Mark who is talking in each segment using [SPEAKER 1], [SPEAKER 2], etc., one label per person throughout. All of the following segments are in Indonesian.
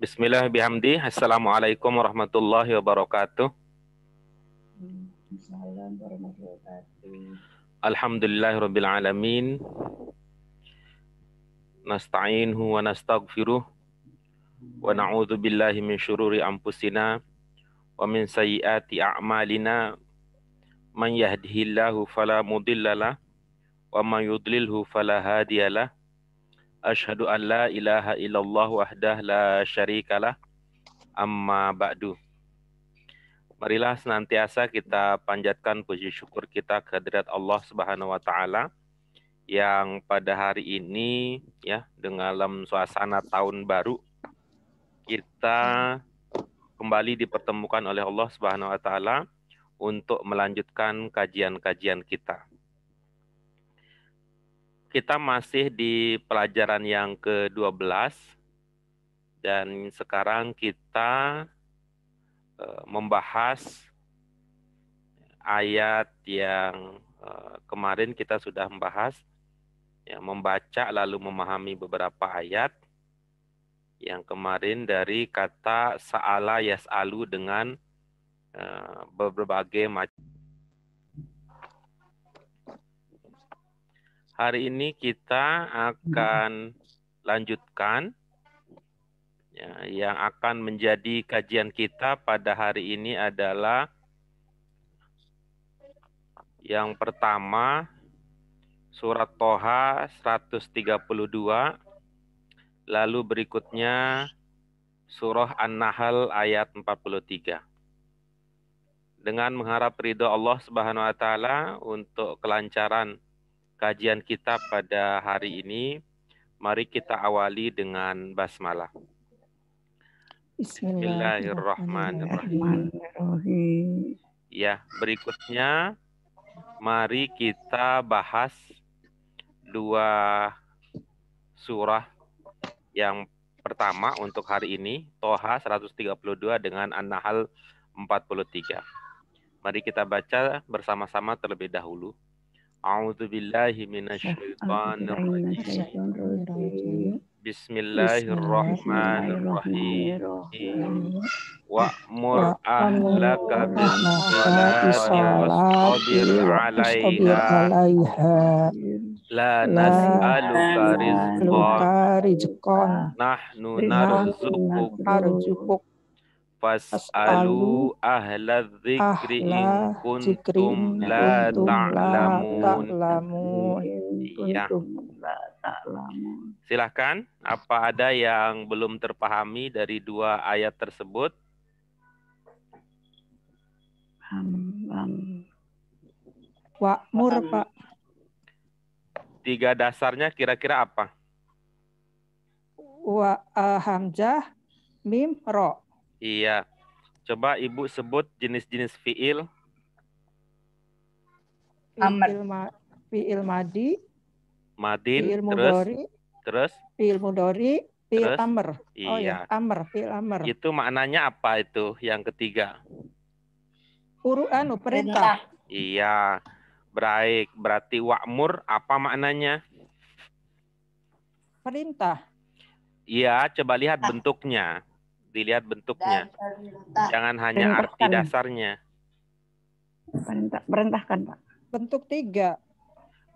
[SPEAKER 1] Bismillah bihamdi. Assalamualaikum warahmatullahi wabarakatuh. Alhamdulillah rabbil alamin. Nasta'inuhu wa nastaghfiruh wa na'udzu billahi min syururi anfusina wa min sayyiati a'malina. Man yahdihillahu fala mudhillalah wa man yudlilhu fala hadiyalah. Ashadu an la ilaha illallah wahdah la syarikalah amma ba'du. Marilah senantiasa kita panjatkan puji syukur kita kehadirat Allah Subhanahu wa taala yang pada hari ini ya dengan dalam suasana tahun baru kita kembali dipertemukan oleh Allah Subhanahu wa taala untuk melanjutkan kajian-kajian kita kita masih di pelajaran yang ke-12 dan sekarang kita e, membahas ayat yang e, kemarin kita sudah membahas ya membaca lalu memahami beberapa ayat yang kemarin dari kata saala yasalu dengan e, berbagai macam Hari ini kita akan lanjutkan ya, yang akan menjadi kajian kita pada hari ini adalah yang pertama surat Toha 132 lalu berikutnya surah An-Nahl ayat 43 dengan mengharap ridho Allah Subhanahu wa taala untuk kelancaran kajian kita pada hari ini, mari kita awali dengan basmalah.
[SPEAKER 2] Bismillahirrahmanirrahim.
[SPEAKER 1] Ya, berikutnya mari kita bahas dua surah yang pertama untuk hari ini, Toha 132 dengan An-Nahl 43. Mari kita baca bersama-sama terlebih dahulu. أعوذ بالله من الشيطان
[SPEAKER 2] الرجيم
[SPEAKER 1] بسم الله
[SPEAKER 2] الرحمن الرحيم
[SPEAKER 3] وأمر أهلك
[SPEAKER 2] بالصلاة واصطبر عليها لا نسألك
[SPEAKER 3] رزقا نحن نرزقك Fas'alu
[SPEAKER 1] ahla dzikri in kuntum la ta'lamun. Iya. Silahkan, apa ada yang belum terpahami dari dua ayat tersebut?
[SPEAKER 2] Wa'mur, Pak.
[SPEAKER 1] Tiga dasarnya kira-kira apa?
[SPEAKER 3] Wa uh, hamzah mim ro.
[SPEAKER 1] Iya. Coba Ibu sebut jenis-jenis fiil.
[SPEAKER 3] Amr. fiil madi.
[SPEAKER 1] Madin. Fiil mudori. Terus?
[SPEAKER 3] Fiil mudori. Fiil terus, amr. Iya. Oh ya, iya. amr. Fiil amr.
[SPEAKER 1] Itu maknanya apa itu yang ketiga?
[SPEAKER 3] Uruan perintah.
[SPEAKER 1] Iya. Baik, berarti wa'mur apa maknanya?
[SPEAKER 3] Perintah.
[SPEAKER 1] Iya, coba lihat nah. bentuknya dilihat bentuknya.
[SPEAKER 3] Eh,
[SPEAKER 1] Jangan hanya arti dasarnya.
[SPEAKER 3] perintahkan, Pak. Bentuk tiga.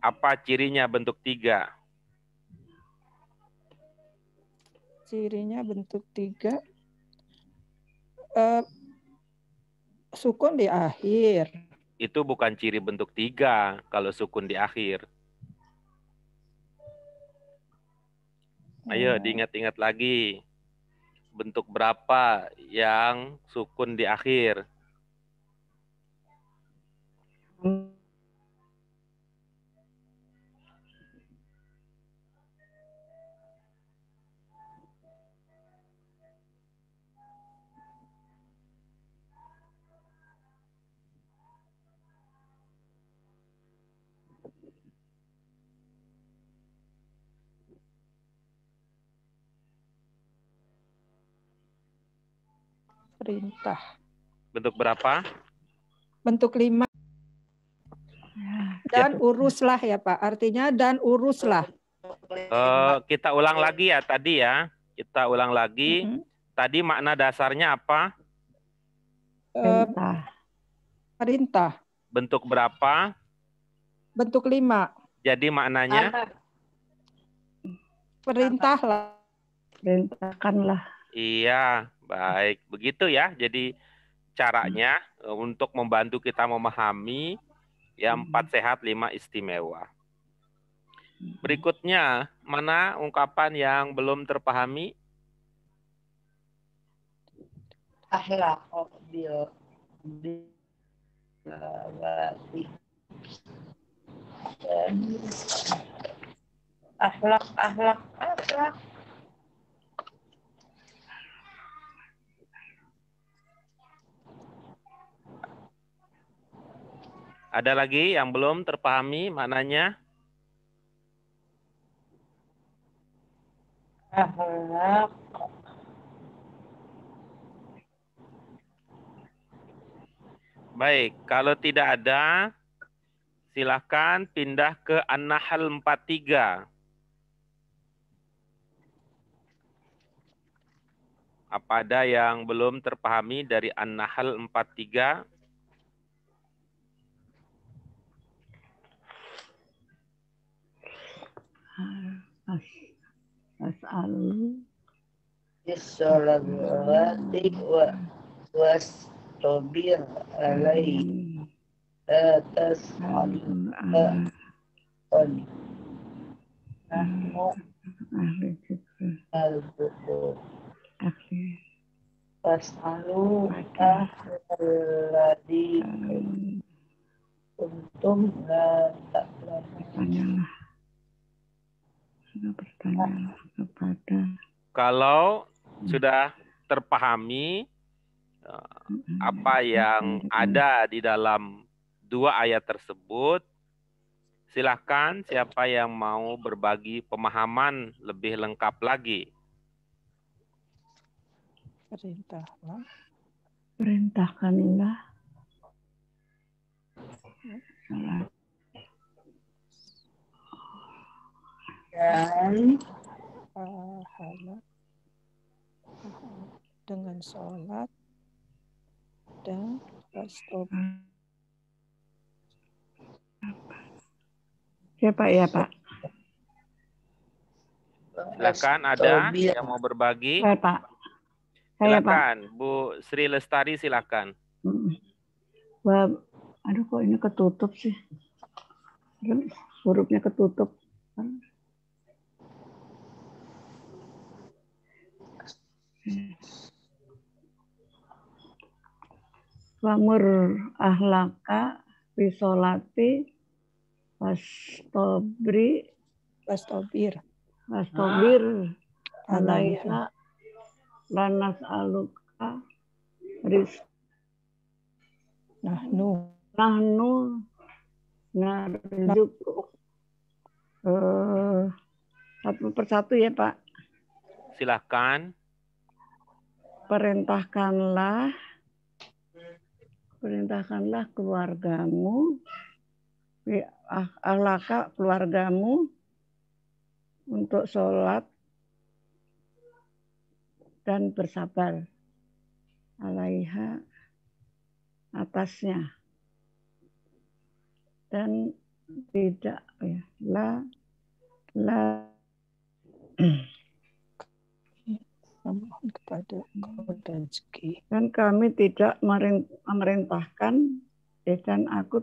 [SPEAKER 1] Apa cirinya bentuk tiga?
[SPEAKER 3] Cirinya bentuk tiga. Uh, sukun di akhir.
[SPEAKER 1] Itu bukan ciri bentuk tiga kalau sukun di akhir. Ayo oh. diingat-ingat lagi bentuk berapa yang sukun di akhir?
[SPEAKER 2] Hmm.
[SPEAKER 3] perintah.
[SPEAKER 1] Bentuk berapa?
[SPEAKER 3] Bentuk lima. Dan ya. uruslah ya Pak. Artinya dan uruslah.
[SPEAKER 1] Uh, kita ulang lagi ya tadi ya. Kita ulang lagi. Mm -hmm. Tadi makna dasarnya apa?
[SPEAKER 3] Eh, perintah. Perintah.
[SPEAKER 1] Bentuk berapa?
[SPEAKER 3] Bentuk lima.
[SPEAKER 1] Jadi maknanya?
[SPEAKER 3] Perintahlah.
[SPEAKER 2] Perintahkanlah.
[SPEAKER 1] Iya, baik. Begitu ya. Jadi caranya eh, untuk membantu kita memahami ya empat sehat lima istimewa. Hmm. Berikutnya, mana ungkapan yang belum terpahami?
[SPEAKER 2] Ahlak ahlak ahlak ahlak
[SPEAKER 1] Ada lagi yang belum terpahami maknanya? Baik, kalau tidak ada, silahkan pindah ke An-Nahl 43. Apa ada yang belum terpahami dari An-Nahl 43?
[SPEAKER 2] As'alu Bisalawatik wa was tobir alai atas halika Nahnu bertanya kepada.
[SPEAKER 1] Kalau hmm. sudah terpahami hmm. eh, apa yang hmm. ada di dalam dua ayat tersebut, silahkan siapa yang mau berbagi pemahaman lebih lengkap lagi.
[SPEAKER 2] Perintahlah. Perintahkanlah salat dan pahala
[SPEAKER 3] dengan sholat dan
[SPEAKER 2] stop. Ya Pak, ya Pak. Silakan ada yang
[SPEAKER 1] mau berbagi. ya Pak. silakan Pak. Bu Sri Lestari silakan.
[SPEAKER 2] Wah, aduh kok ini ketutup sih. Hurufnya ketutup. Wamur ahlaka bisolati wastobri wastobir wastobir alaiha ah, lanas aluka ris nahnu nahnu narjuk eh, satu persatu ya pak
[SPEAKER 1] silahkan
[SPEAKER 2] perintahkanlah perintahkanlah keluargamu alaka ah, keluargamu untuk sholat dan bersabar alaiha atasnya dan tidak ya la la kepada Engkau dan rezeki. Dan kami tidak memerintahkan eh, dan aku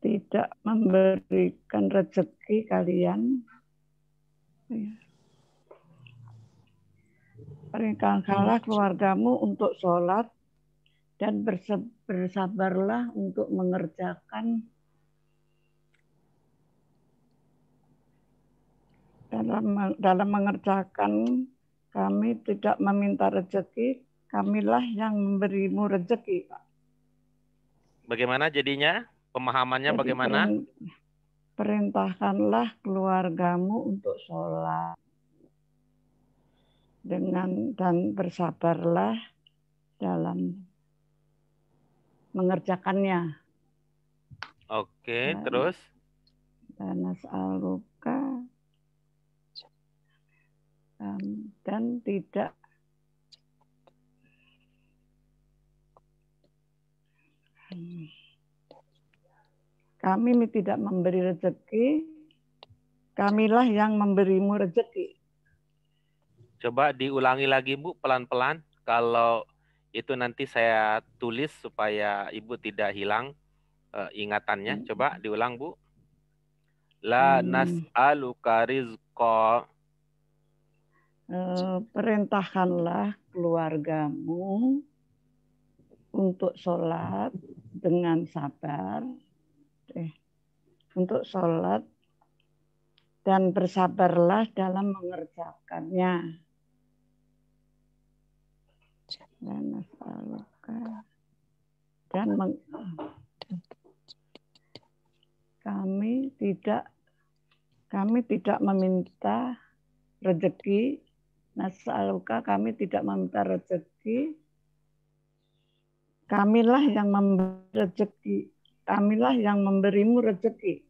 [SPEAKER 2] tidak memberikan rezeki kalian. Ya. kalah keluargamu untuk sholat dan bersabarlah untuk mengerjakan dalam dalam mengerjakan kami tidak meminta rezeki, kamilah yang memberimu rezeki, Pak.
[SPEAKER 1] Bagaimana jadinya? Pemahamannya Jadi bagaimana?
[SPEAKER 2] Perintahkanlah keluargamu untuk sholat dengan dan bersabarlah dalam mengerjakannya.
[SPEAKER 1] Oke, dan, terus?
[SPEAKER 2] Dan as'aluka um, dan tidak kami tidak memberi rezeki kamilah yang memberimu rezeki
[SPEAKER 1] coba diulangi lagi Bu pelan-pelan kalau itu nanti saya tulis supaya Ibu tidak hilang uh, ingatannya. Hmm. Coba diulang, Bu. La hmm. nas'aluka rizqa
[SPEAKER 2] Eh, perintahkanlah keluargamu untuk sholat dengan sabar, eh, untuk sholat dan bersabarlah dalam mengerjakannya. Dan meng kami tidak kami tidak meminta rezeki Nas'aluka kami tidak meminta rezeki. Kamilah yang memberi rezeki. Kamilah yang memberimu rezeki.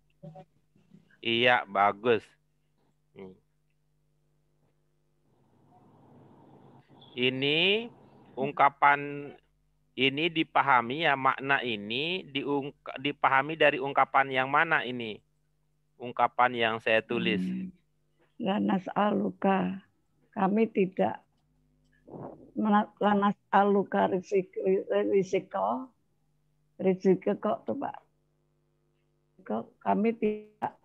[SPEAKER 1] Iya, bagus. Hmm. Ini ungkapan ini dipahami ya makna ini dipahami dari ungkapan yang mana ini? Ungkapan yang saya tulis. Hmm.
[SPEAKER 2] Lanas aluka kami tidak melakukan aluka risiko risiko risiko kok tuh pak kok kami tidak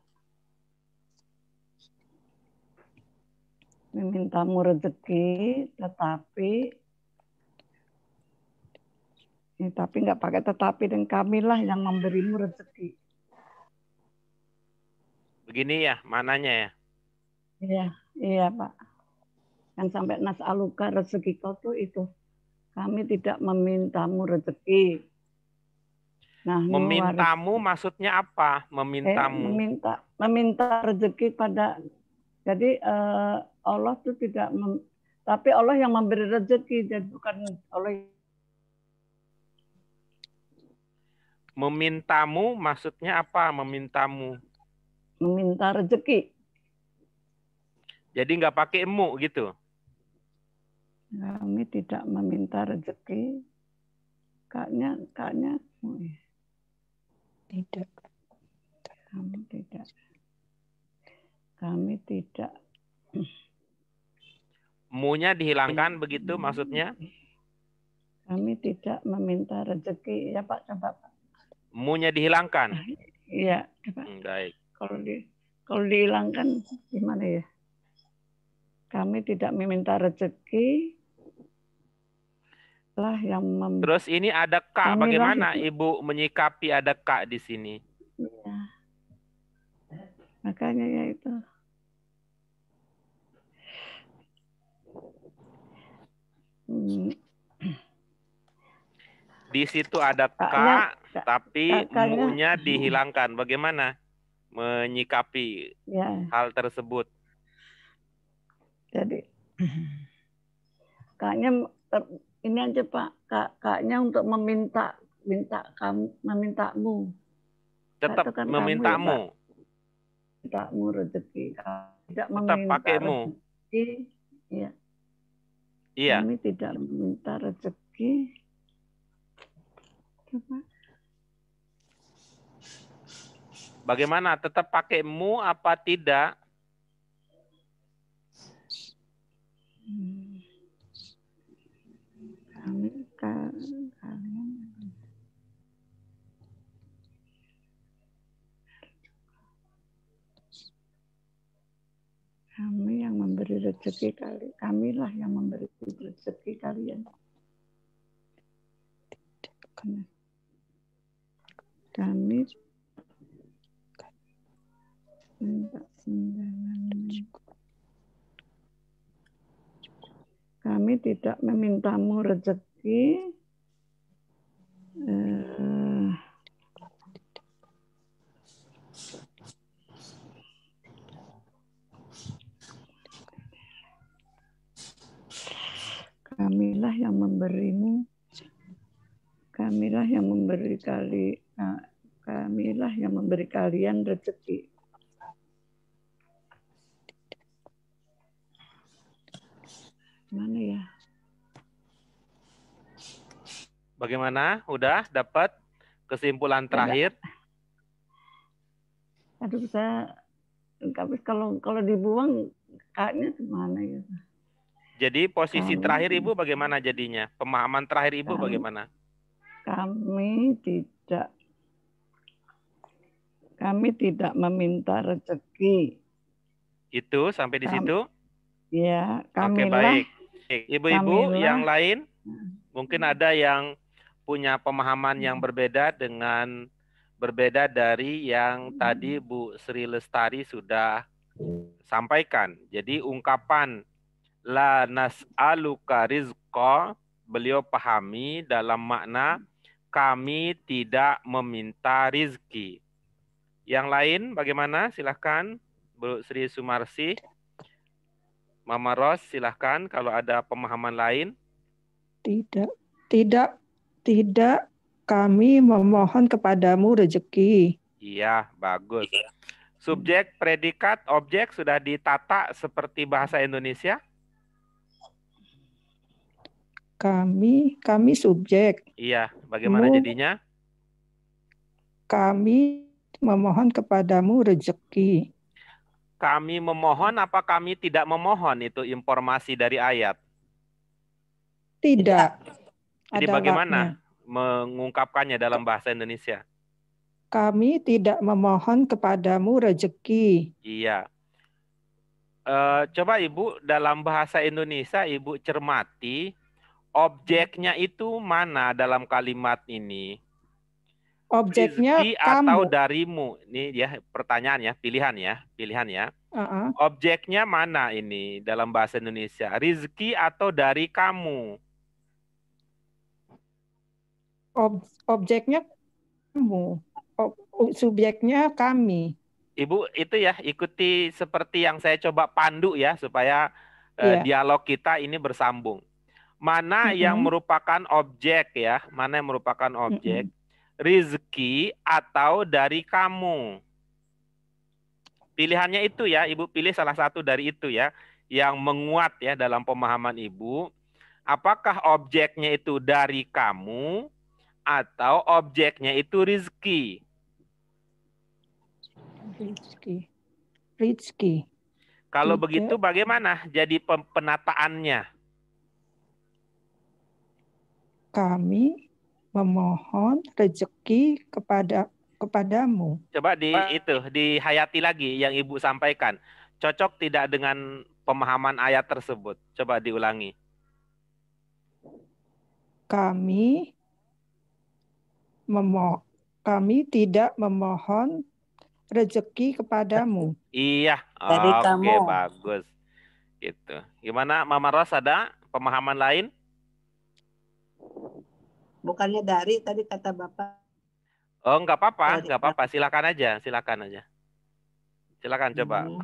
[SPEAKER 2] memintamu rezeki tetapi ya, tapi nggak pakai tetapi dan kamilah yang memberimu rezeki
[SPEAKER 1] begini ya mananya ya
[SPEAKER 2] iya iya pak yang sampai nas aluka rezeki kau tuh itu kami tidak memintamu rezeki nah memintamu
[SPEAKER 1] waris, maksudnya apa memintamu eh,
[SPEAKER 2] meminta meminta rezeki pada jadi uh, Allah tuh tidak mem, tapi Allah yang memberi rezeki dan bukan Allah
[SPEAKER 1] memintamu maksudnya apa memintamu
[SPEAKER 2] meminta rezeki
[SPEAKER 1] jadi nggak pakai emu gitu
[SPEAKER 2] kami tidak meminta rezeki. Kaknya, kaknya. Tidak. Kami tidak. Kami tidak.
[SPEAKER 1] Munya dihilangkan begitu maksudnya?
[SPEAKER 2] Kami tidak meminta rezeki. Ya Pak, coba Pak.
[SPEAKER 1] Munya dihilangkan? Iya. Hmm,
[SPEAKER 2] baik. Kalau di, kalau dihilangkan gimana ya? Kami tidak meminta rezeki, lah yang mem Terus ini
[SPEAKER 1] ada Kak, bagaimana itu. Ibu menyikapi ada Kak di sini? Ya.
[SPEAKER 2] Makanya ya itu. Hmm.
[SPEAKER 1] Di situ ada kak, Kak, ya, tapi kakanya. dihilangkan. Bagaimana menyikapi ya. hal tersebut?
[SPEAKER 2] Jadi Kaknya ini aja Pak, kak, kaknya untuk meminta minta kamu memintamu. Tetap kan memintamu. Kamu, ya, rezeki. Tidak Tetap meminta pakaimu. iya Iya. Kami tidak meminta rezeki.
[SPEAKER 1] Bagaimana? Tetap pakai pakaimu apa tidak?
[SPEAKER 2] Hmm kami yang memberi rezeki kali kamilah yang memberi rezeki kalian kami kami tidak memintamu rezeki Oke. Eh. kamilah yang memberimu kamilah yang memberi kali eh, kamilah yang memberi kalian rezeki mana ya
[SPEAKER 1] Bagaimana? Udah dapat kesimpulan terakhir?
[SPEAKER 2] Aduh, saya tapi kalau kalau dibuang kayaknya kemana ya?
[SPEAKER 1] Jadi posisi kami, terakhir ibu bagaimana jadinya? Pemahaman terakhir ibu kami, bagaimana?
[SPEAKER 2] Kami tidak kami tidak meminta rezeki.
[SPEAKER 1] Itu sampai di kami, situ?
[SPEAKER 2] Ya, kami Oke, baik.
[SPEAKER 1] Ibu-ibu yang lain ya. mungkin ada yang punya pemahaman yang hmm. berbeda dengan berbeda dari yang hmm. tadi Bu Sri Lestari sudah sampaikan. Jadi ungkapan la nas'aluka rizqa beliau pahami dalam makna kami tidak meminta rizki. Yang lain bagaimana? Silahkan Bu Sri Sumarsi. Mama Ros silahkan kalau ada pemahaman lain.
[SPEAKER 3] Tidak tidak tidak kami memohon kepadamu rezeki.
[SPEAKER 1] Iya, bagus. Iya. Subjek, predikat, objek sudah ditata seperti bahasa Indonesia?
[SPEAKER 3] Kami, kami subjek.
[SPEAKER 1] Iya, bagaimana Mu, jadinya?
[SPEAKER 3] Kami memohon kepadamu rezeki.
[SPEAKER 1] Kami memohon apa kami tidak memohon itu informasi dari ayat?
[SPEAKER 3] Tidak. Jadi ada bagaimana
[SPEAKER 1] mengungkapkannya dalam bahasa Indonesia?
[SPEAKER 3] Kami tidak memohon kepadamu rezeki.
[SPEAKER 1] Iya. E, coba Ibu dalam bahasa Indonesia Ibu cermati objeknya itu mana dalam kalimat ini?
[SPEAKER 3] Objeknya Rizki atau
[SPEAKER 1] darimu? Ini ya pertanyaan ya, pilihan ya, pilihan ya. Uh -uh. Objeknya mana ini dalam bahasa Indonesia? Rizki atau dari kamu?
[SPEAKER 3] ob, objeknya kamu, ob, subjeknya kami.
[SPEAKER 1] Ibu itu ya ikuti seperti yang saya coba pandu ya supaya yeah. uh, iya. dialog kita ini bersambung. Mana mm-hmm. yang merupakan objek ya, mana yang merupakan objek mm-hmm. rizki atau dari kamu. Pilihannya itu ya, Ibu pilih salah satu dari itu ya yang menguat ya dalam pemahaman Ibu. Apakah objeknya itu dari kamu atau objeknya itu rizki.
[SPEAKER 3] Rizki. Rizki. Kalau Rizki. begitu
[SPEAKER 1] bagaimana jadi penataannya?
[SPEAKER 3] Kami memohon rezeki kepada kepadamu.
[SPEAKER 1] Coba di itu dihayati lagi yang Ibu sampaikan. Cocok tidak dengan pemahaman ayat tersebut? Coba diulangi.
[SPEAKER 3] Kami memo kami tidak memohon rezeki kepadamu.
[SPEAKER 1] Iya. Oh, Dari okay, bagus. Gitu. Gimana Mama Ros ada pemahaman lain?
[SPEAKER 3] bukannya dari tadi kata bapak
[SPEAKER 1] oh nggak apa-apa enggak apa-apa silakan aja silakan aja silakan coba hmm.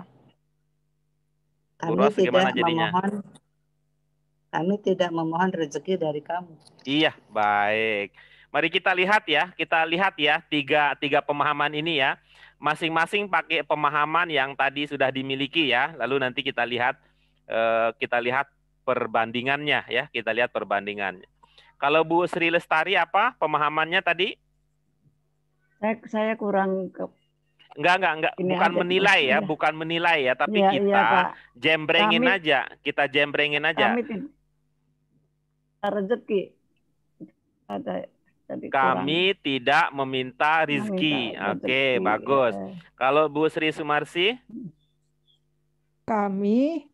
[SPEAKER 1] kami Ros, tidak gimana jadinya? memohon
[SPEAKER 3] kami tidak memohon rezeki dari kamu
[SPEAKER 1] iya baik Mari kita lihat ya, kita lihat ya tiga tiga pemahaman ini ya. Masing-masing pakai pemahaman yang tadi sudah dimiliki ya. Lalu nanti kita lihat eh, kita lihat perbandingannya ya, kita lihat perbandingannya. Kalau Bu Sri Lestari apa pemahamannya tadi?
[SPEAKER 2] Saya, saya kurang ke
[SPEAKER 1] Enggak, enggak, enggak. Ini bukan aja, menilai ya, ini. bukan menilai ya, tapi ya, kita ya, jembrengin Kami, aja, kita jembrengin aja. Kami
[SPEAKER 2] rezeki ada lebih Kami
[SPEAKER 1] kurang. tidak meminta rizki. Oke, okay, ya. bagus. Ya. Kalau Bu Sri Sumarsi?
[SPEAKER 3] Kami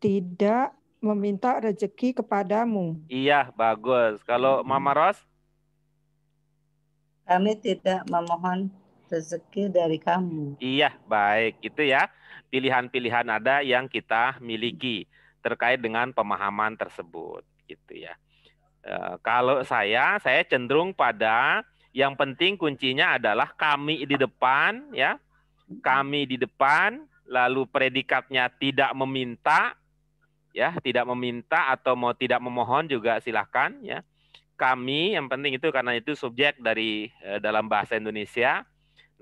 [SPEAKER 3] tidak meminta rezeki kepadamu.
[SPEAKER 1] Iya, bagus. Kalau Mama Ros?
[SPEAKER 2] Kami tidak memohon rezeki dari kamu.
[SPEAKER 1] Iya, baik. Itu ya pilihan-pilihan ada yang kita miliki terkait dengan pemahaman tersebut gitu ya. Eh, kalau saya, saya cenderung pada yang penting kuncinya adalah kami di depan, ya, kami di depan, lalu predikatnya tidak meminta, ya, tidak meminta atau mau tidak memohon juga silahkan, ya. Kami yang penting itu karena itu subjek dari eh, dalam bahasa Indonesia.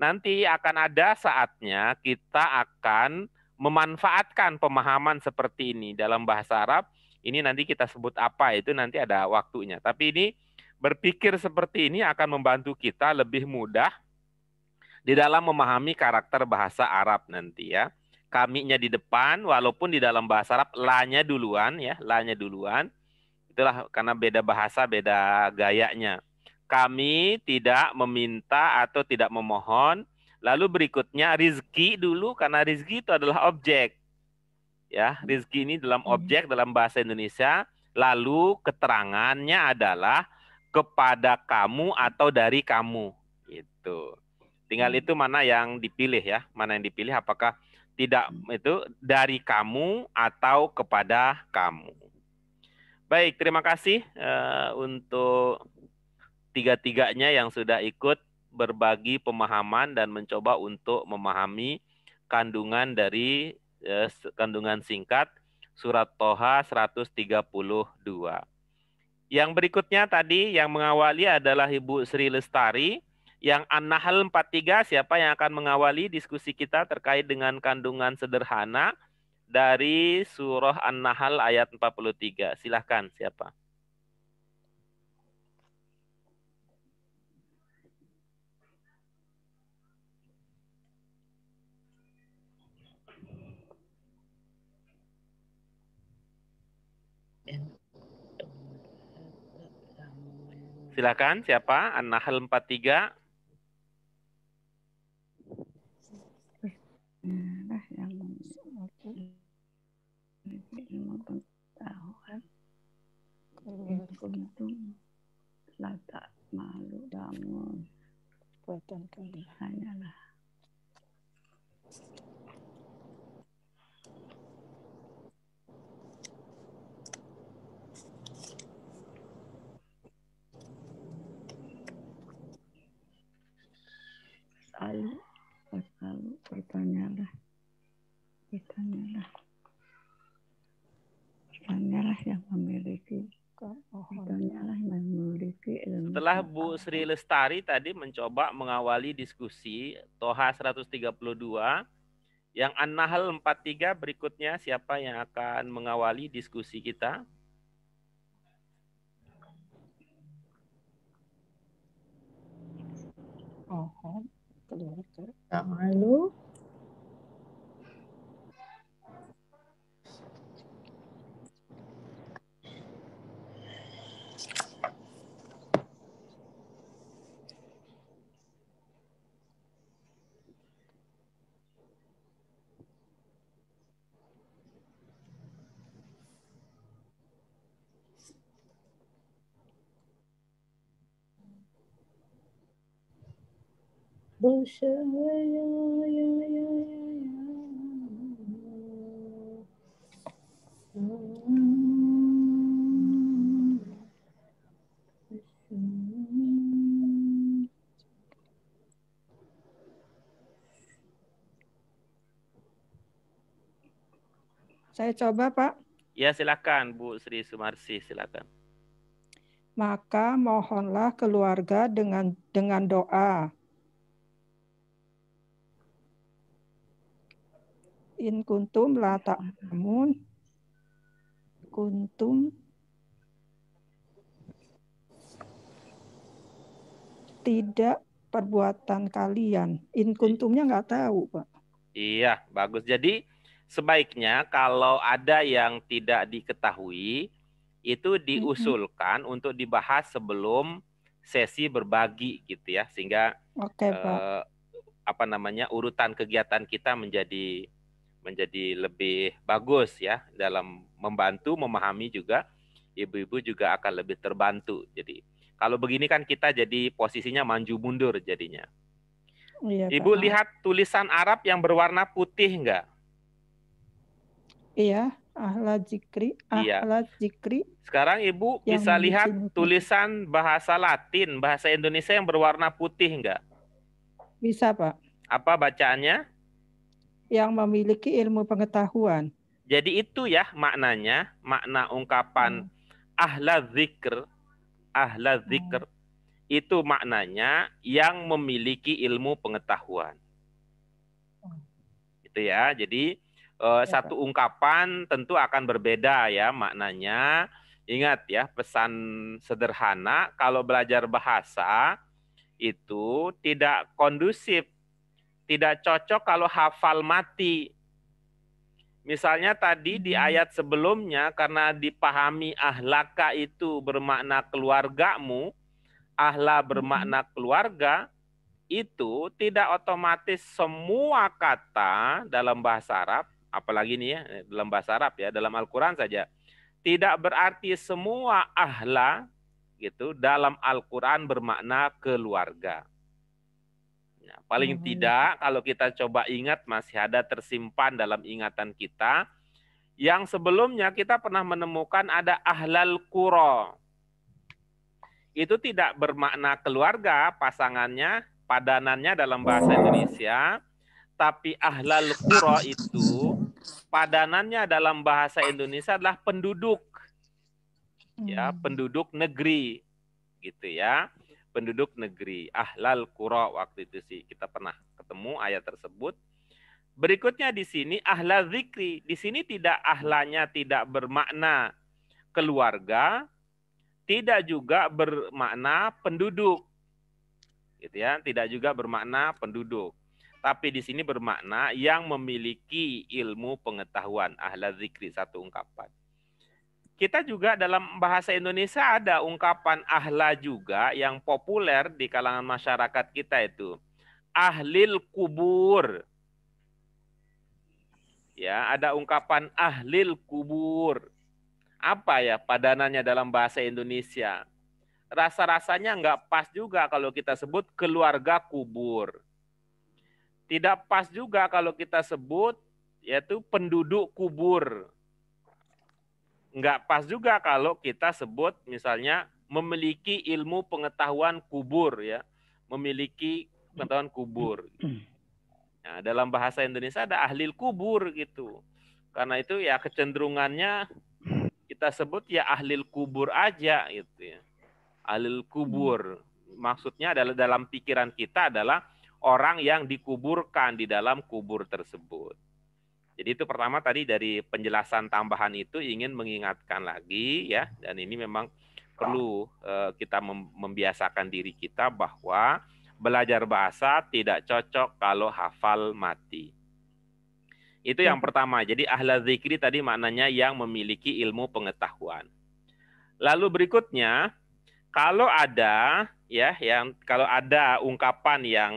[SPEAKER 1] Nanti akan ada saatnya kita akan memanfaatkan pemahaman seperti ini dalam bahasa Arab ini nanti kita sebut apa itu nanti ada waktunya. Tapi ini berpikir seperti ini akan membantu kita lebih mudah di dalam memahami karakter bahasa Arab nanti ya. Kaminya di depan walaupun di dalam bahasa Arab lanya duluan ya, lanya duluan. Itulah karena beda bahasa, beda gayanya. Kami tidak meminta atau tidak memohon. Lalu berikutnya rizki dulu karena rizki itu adalah objek ya hmm. rizki ini dalam hmm. objek dalam bahasa Indonesia lalu keterangannya adalah kepada kamu atau dari kamu itu. tinggal hmm. itu mana yang dipilih ya mana yang dipilih apakah tidak itu dari kamu atau kepada kamu baik terima kasih uh, untuk tiga-tiganya yang sudah ikut berbagi pemahaman dan mencoba untuk memahami kandungan dari Eh, kandungan singkat surat Toha 132. Yang berikutnya tadi yang mengawali adalah Ibu Sri Lestari. Yang An-Nahl 43 siapa yang akan mengawali diskusi kita terkait dengan kandungan sederhana dari surah An-Nahl ayat 43. Silahkan siapa? Silakan siapa? An-Nahl 43.
[SPEAKER 2] Nah, hanyalah berkali berkali bertanyalah bertanyalah bertanyalah yang memiliki bertanyalah yang memiliki ilmu setelah
[SPEAKER 1] Bu Sri Lestari tadi mencoba mengawali diskusi Toha 132 yang An-Nahl 43 berikutnya siapa yang akan mengawali diskusi kita?
[SPEAKER 2] Oh keluarga. Lalu Saya
[SPEAKER 3] coba, Pak.
[SPEAKER 1] Ya, silakan Bu Sri Sumarsi, silakan.
[SPEAKER 3] Maka mohonlah keluarga dengan dengan doa in kuntum la iya. ta'lamun kuntum tidak perbuatan kalian. In kuntumnya nggak tahu,
[SPEAKER 2] Pak.
[SPEAKER 1] Iya, bagus. Jadi sebaiknya kalau ada yang tidak diketahui itu diusulkan mm -hmm. untuk dibahas sebelum sesi berbagi gitu ya, sehingga okay, Pak. Eh, apa namanya urutan kegiatan kita menjadi menjadi lebih bagus ya dalam membantu memahami juga ibu-ibu juga akan lebih terbantu. Jadi kalau begini kan kita jadi posisinya maju mundur jadinya.
[SPEAKER 3] Iya, Ibu Pak. lihat
[SPEAKER 1] tulisan Arab yang berwarna putih enggak?
[SPEAKER 3] Iya, ahla jikri ahla iya. jikri.
[SPEAKER 1] Sekarang Ibu bisa lihat tulisan bahasa Latin, bahasa Indonesia yang berwarna putih enggak? Bisa, Pak. Apa bacaannya?
[SPEAKER 3] yang memiliki ilmu pengetahuan.
[SPEAKER 1] Jadi itu ya maknanya, makna ungkapan hmm. ahla zikr, ahla hmm. zikr. Hmm. Itu maknanya yang memiliki ilmu pengetahuan. Hmm. Itu ya. Jadi ya, satu Pak. ungkapan tentu akan berbeda ya maknanya. Ingat ya, pesan sederhana kalau belajar bahasa itu tidak kondusif tidak cocok kalau hafal mati. Misalnya tadi di mm-hmm. ayat sebelumnya karena dipahami ahlaka itu bermakna keluargamu, ahla bermakna mm-hmm. keluarga, itu tidak otomatis semua kata dalam bahasa Arab, apalagi nih ya, dalam bahasa Arab ya, dalam Al-Quran saja, tidak berarti semua ahla gitu dalam Al-Quran bermakna keluarga. Nah, paling hmm. tidak kalau kita coba ingat masih ada tersimpan dalam ingatan kita yang sebelumnya kita pernah menemukan ada ahlal kuro. Itu tidak bermakna keluarga, pasangannya, padanannya dalam bahasa oh. Indonesia, tapi ahlal kuro itu padanannya dalam bahasa Indonesia adalah penduduk. Ya, hmm. penduduk negeri gitu ya penduduk negeri ahlal kuro waktu itu sih kita pernah ketemu ayat tersebut berikutnya di sini ahla zikri di sini tidak ahlanya tidak bermakna keluarga tidak juga bermakna penduduk gitu ya tidak juga bermakna penduduk tapi di sini bermakna yang memiliki ilmu pengetahuan ahla zikri satu ungkapan kita juga dalam bahasa Indonesia ada ungkapan ahla juga yang populer di kalangan masyarakat kita itu. Ahlil kubur. Ya, ada ungkapan ahlil kubur. Apa ya padanannya dalam bahasa Indonesia? Rasa-rasanya nggak pas juga kalau kita sebut keluarga kubur. Tidak pas juga kalau kita sebut yaitu penduduk kubur nggak pas juga kalau kita sebut misalnya memiliki ilmu pengetahuan kubur ya, memiliki pengetahuan kubur. Nah, dalam bahasa Indonesia ada ahli kubur gitu. Karena itu ya kecenderungannya kita sebut ya ahli kubur aja gitu ya. Ahli kubur maksudnya adalah dalam pikiran kita adalah orang yang dikuburkan di dalam kubur tersebut. Jadi itu pertama tadi dari penjelasan tambahan itu ingin mengingatkan lagi ya dan ini memang perlu eh, kita membiasakan diri kita bahwa belajar bahasa tidak cocok kalau hafal mati. Itu yang iya. pertama. Jadi ahla zikri tadi maknanya yang memiliki ilmu pengetahuan. Lalu berikutnya, kalau ada ya yang kalau ada ungkapan yang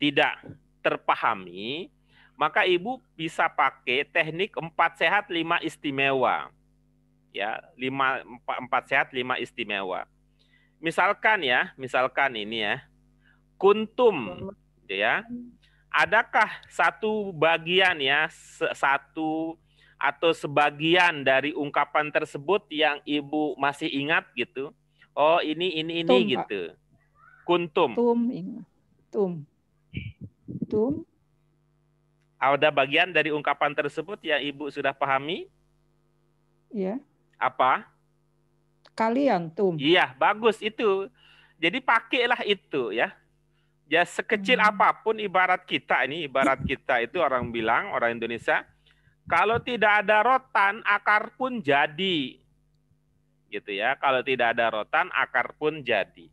[SPEAKER 1] tidak terpahami, maka ibu bisa pakai teknik empat sehat lima istimewa. Ya, lima empat sehat lima istimewa. Misalkan ya, misalkan ini ya. Kuntum gitu ya. Adakah satu bagian ya, satu atau sebagian dari ungkapan tersebut yang ibu masih ingat gitu? Oh, ini ini ini tum, gitu. Kuntum. Tum,
[SPEAKER 3] tum. Tum
[SPEAKER 1] ada bagian dari ungkapan tersebut yang Ibu sudah pahami? Iya. Apa? Kalian tum. Iya, bagus itu. Jadi pakailah itu ya. Ya sekecil hmm. apapun ibarat kita ini, ibarat kita itu orang bilang orang Indonesia, kalau tidak ada rotan akar pun jadi. Gitu ya. Kalau tidak ada rotan akar pun jadi.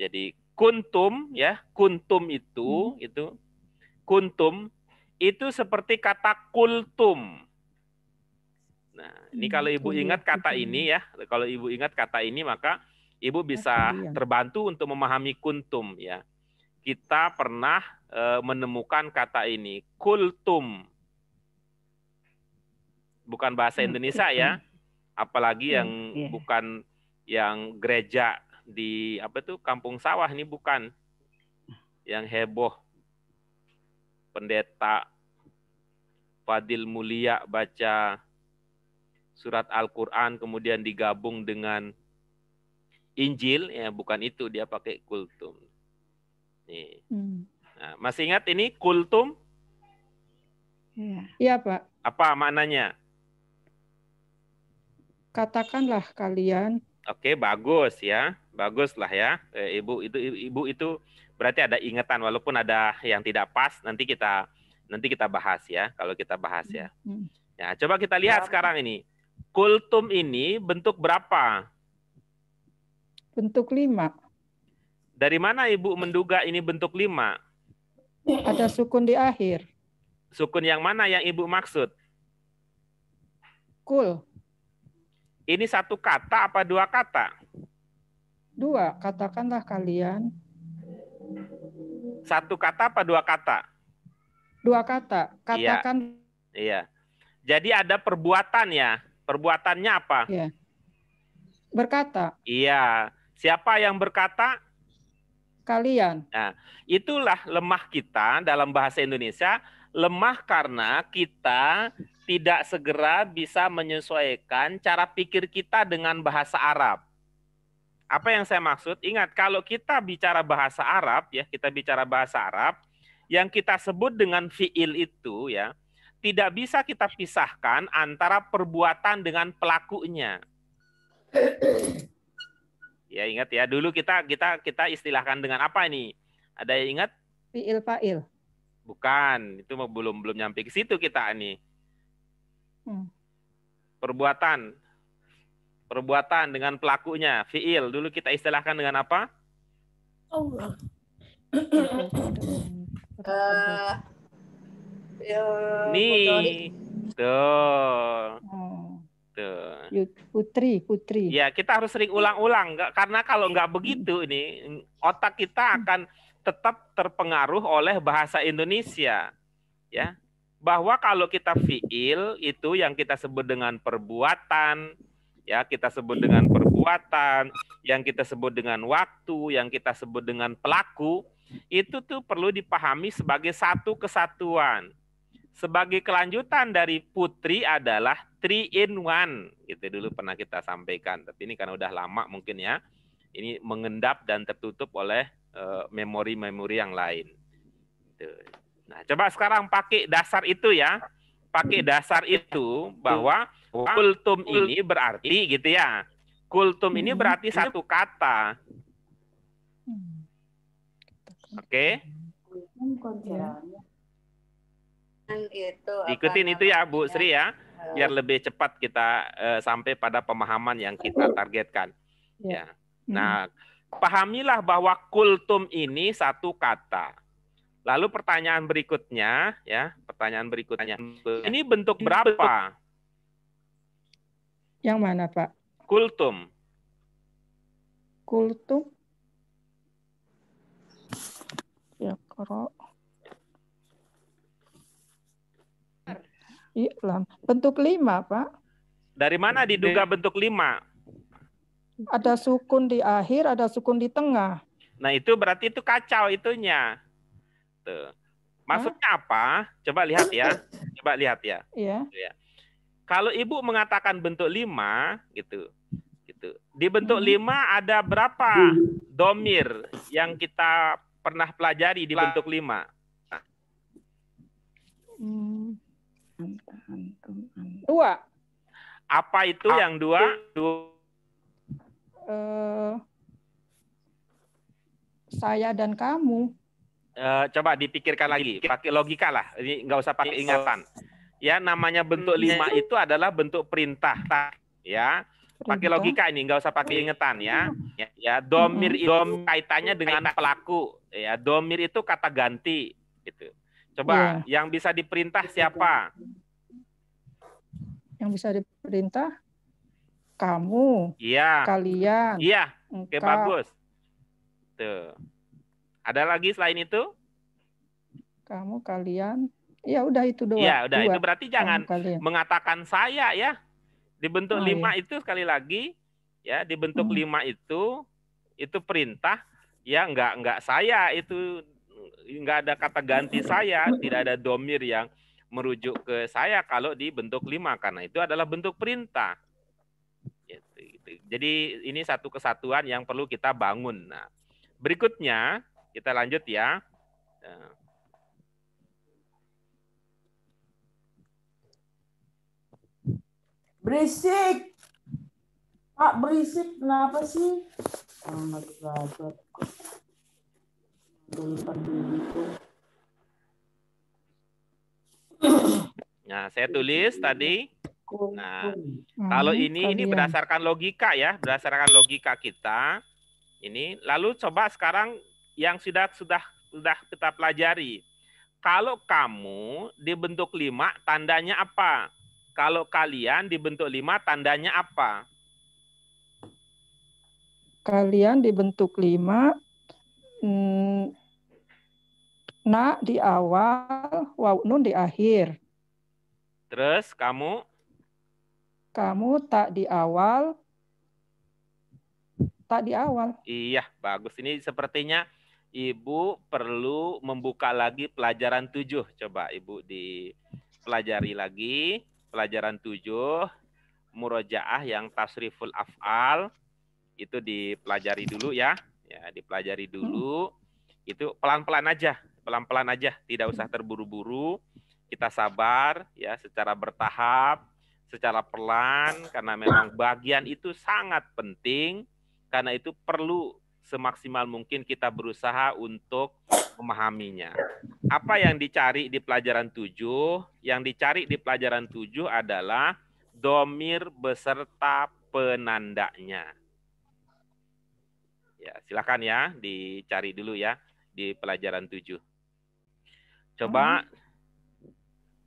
[SPEAKER 1] Jadi kuntum ya, kuntum itu hmm. itu kuntum itu seperti kata kultum. Nah, ini kalau Ibu ingat kata ini ya, kalau Ibu ingat kata ini maka Ibu bisa ya. terbantu untuk memahami kuntum ya. Kita pernah eh, menemukan kata ini, kultum. Bukan bahasa hmm, Indonesia ya, apalagi ya, yang ya. bukan yang gereja di apa tuh kampung sawah ini bukan yang heboh pendeta Fadil Mulia baca surat Al-Quran kemudian digabung dengan Injil, ya bukan itu dia pakai kultum. Nih. Hmm. Nah, masih ingat ini kultum?
[SPEAKER 3] Iya, iya Pak.
[SPEAKER 1] Apa maknanya?
[SPEAKER 3] Katakanlah kalian.
[SPEAKER 1] Oke, bagus ya. bagus lah ya. Eh, ibu itu ibu itu berarti ada ingatan walaupun ada yang tidak pas nanti kita Nanti kita bahas ya, kalau kita bahas ya. Hmm, hmm. Ya, coba kita lihat ya. sekarang ini. Kultum ini bentuk berapa?
[SPEAKER 3] Bentuk lima.
[SPEAKER 1] Dari mana Ibu menduga ini bentuk lima?
[SPEAKER 3] Ada sukun di akhir.
[SPEAKER 1] Sukun yang mana yang Ibu maksud? Kul. Ini satu kata apa dua kata?
[SPEAKER 3] Dua, katakanlah kalian.
[SPEAKER 1] Satu kata apa dua kata?
[SPEAKER 3] Dua kata. Iya. Katakan. Iya.
[SPEAKER 1] iya. Jadi ada perbuatan ya. Perbuatannya apa?
[SPEAKER 3] Iya. Berkata.
[SPEAKER 1] Iya. Siapa yang berkata? Kalian. Nah, itulah lemah kita dalam bahasa Indonesia. Lemah karena kita tidak segera bisa menyesuaikan cara pikir kita dengan bahasa Arab. Apa yang saya maksud? Ingat, kalau kita bicara bahasa Arab, ya, kita bicara bahasa Arab, yang kita sebut dengan fiil itu ya tidak bisa kita pisahkan antara perbuatan dengan pelakunya. Ya ingat ya dulu kita kita kita istilahkan dengan apa ini? Ada yang ingat?
[SPEAKER 3] Fiil fa'il.
[SPEAKER 1] Bukan, itu belum belum nyampe ke situ kita ini. Hmm. Perbuatan perbuatan dengan pelakunya, fiil dulu kita istilahkan dengan apa?
[SPEAKER 2] Allah. Uh, Nih,
[SPEAKER 1] tuh. Hmm. Tuh.
[SPEAKER 3] Putri, putri.
[SPEAKER 1] Ya, kita harus sering ulang-ulang, karena kalau nggak hmm. begitu ini otak kita akan tetap terpengaruh oleh bahasa Indonesia, ya. Bahwa kalau kita fiil itu yang kita sebut dengan perbuatan, ya kita sebut dengan perbuatan, yang kita sebut dengan waktu, yang kita sebut dengan pelaku, itu tuh perlu dipahami sebagai satu kesatuan. Sebagai kelanjutan dari putri adalah three in one. Itu dulu pernah kita sampaikan, tapi ini karena udah lama mungkin ya. Ini mengendap dan tertutup oleh eh, memori-memori yang lain. Gitu. Nah, coba sekarang pakai dasar itu ya. Pakai dasar itu bahwa kultum ini berarti gitu ya. Kultum ini berarti satu kata. Oke?
[SPEAKER 2] Okay? Iya. Ikutin itu ya Bu Sri ya, biar
[SPEAKER 1] lebih cepat kita uh, sampai pada pemahaman yang kita targetkan. Iya. ya. Nah, pahamilah bahwa kultum ini satu kata. Lalu pertanyaan berikutnya, ya, pertanyaan berikutnya. Ini bentuk berapa?
[SPEAKER 3] Yang mana, Pak? Kultum. Kultum Ya, Iqra. Iklan Bentuk lima, Pak.
[SPEAKER 1] Dari mana diduga bentuk lima?
[SPEAKER 3] Ada sukun di akhir, ada sukun di tengah.
[SPEAKER 1] Nah, itu berarti itu kacau itunya. Tuh. Maksudnya Hah? apa? Coba lihat ya. Coba lihat ya. Iya. Gitu ya. Kalau ibu mengatakan bentuk lima, gitu, gitu. Di bentuk hmm. lima ada berapa domir yang kita pernah pelajari di bentuk lima. Dua. Apa itu A yang dua? dua.
[SPEAKER 3] Uh, eh, saya dan kamu.
[SPEAKER 1] Uh, coba dipikirkan lagi, pakai logika lah, ini nggak usah pakai oh. ingatan. Ya, namanya bentuk lima hmm. itu adalah bentuk perintah, ya pakai logika ini, nggak usah pakai ingetan ya. Ya, ya domir itu kaitannya dengan pelaku. Ya, domir itu kata ganti gitu. Coba ya. yang bisa diperintah iya. siapa?
[SPEAKER 3] Yang bisa diperintah kamu. Iya. Kalian. Iya. Oke, okay, bagus.
[SPEAKER 1] Tuh. Ada lagi selain itu?
[SPEAKER 3] Kamu, kalian. Ya udah itu iya, doang. Ya udah dua. itu berarti jangan mengatakan
[SPEAKER 1] saya ya. Dibentuk oh, lima iya. itu sekali lagi ya dibentuk hmm. lima itu itu perintah ya nggak nggak saya itu nggak ada kata ganti hmm. saya tidak ada domir yang merujuk ke saya kalau dibentuk lima karena itu adalah bentuk perintah. Gitu, gitu. Jadi ini satu kesatuan yang perlu kita bangun. Nah, berikutnya kita lanjut ya. Eh,
[SPEAKER 2] Berisik. Pak berisik kenapa sih? Amat gitu.
[SPEAKER 1] Nah, saya tulis tadi.
[SPEAKER 2] Nah, hmm, kalau ini ini berdasarkan
[SPEAKER 1] logika ya, berdasarkan logika kita. Ini lalu coba sekarang yang sudah sudah sudah kita pelajari. Kalau kamu dibentuk lima, tandanya apa? Kalau kalian dibentuk lima, tandanya apa?
[SPEAKER 3] Kalian dibentuk lima, hmm, nak di awal, waw nun di akhir.
[SPEAKER 1] Terus kamu?
[SPEAKER 3] Kamu tak di awal, tak di awal.
[SPEAKER 1] Iya, bagus. Ini sepertinya Ibu perlu membuka lagi pelajaran tujuh. Coba Ibu dipelajari lagi pelajaran 7 murojaah yang tasriful af'al itu dipelajari dulu ya. Ya, dipelajari hmm. dulu. Itu pelan-pelan aja, pelan-pelan aja, tidak usah terburu-buru. Kita sabar ya secara bertahap, secara pelan karena memang bagian itu sangat penting karena itu perlu semaksimal mungkin kita berusaha untuk memahaminya. Apa yang dicari di pelajaran tujuh? Yang dicari di pelajaran tujuh adalah domir beserta penandanya. Ya, silakan ya dicari dulu ya di pelajaran tujuh. Coba hmm.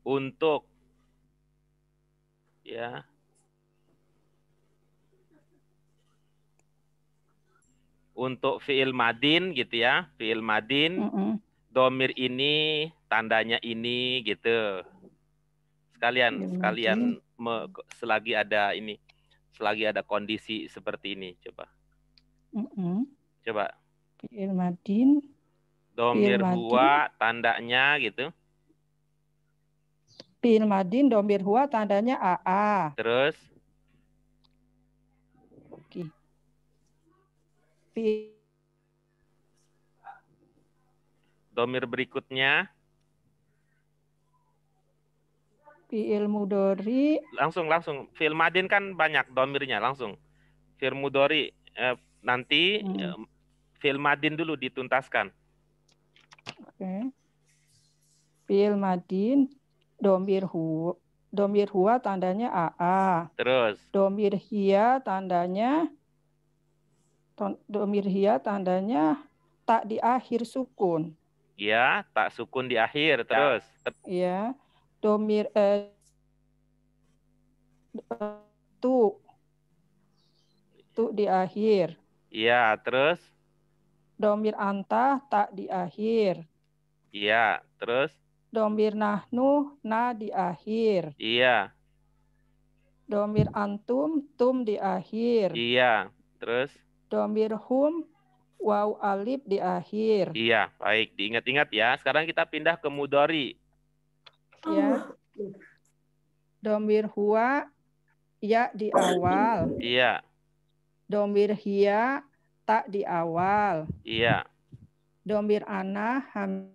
[SPEAKER 1] untuk ya untuk fiil madin gitu ya, fiil madin. Mm -mm. Domir ini tandanya ini gitu. Sekalian fiil sekalian me, selagi ada ini selagi ada kondisi seperti ini coba. Mm -mm. Coba.
[SPEAKER 3] Fiil madin. Domir madin. huwa
[SPEAKER 1] tandanya gitu.
[SPEAKER 3] Fiil madin domir huwa tandanya aa.
[SPEAKER 1] Terus domir berikutnya
[SPEAKER 3] fiil mudori
[SPEAKER 1] langsung langsung fiil madin kan banyak domirnya langsung fiil mudori eh, nanti hmm. Eh, fiil madin dulu dituntaskan
[SPEAKER 3] oke okay. fiil madin domir hu domir huwa tandanya aa terus domir hia tandanya Domir hiya tandanya tak di akhir sukun.
[SPEAKER 1] Iya, tak sukun di akhir ya. terus.
[SPEAKER 3] Iya. Domir eh, tu tu di akhir.
[SPEAKER 1] Iya, terus
[SPEAKER 3] domir anta tak di akhir.
[SPEAKER 1] Iya, terus
[SPEAKER 3] domir nahnu na di akhir. Iya. Domir antum tum di akhir.
[SPEAKER 1] Iya, terus
[SPEAKER 3] domir hum waw alif di akhir.
[SPEAKER 1] Iya, baik. Diingat-ingat ya. Sekarang kita pindah ke mudori.
[SPEAKER 3] Ya. Oh. Domir huwa ya di awal. Iya. Domir hiya tak di awal. Iya. Domir ana ham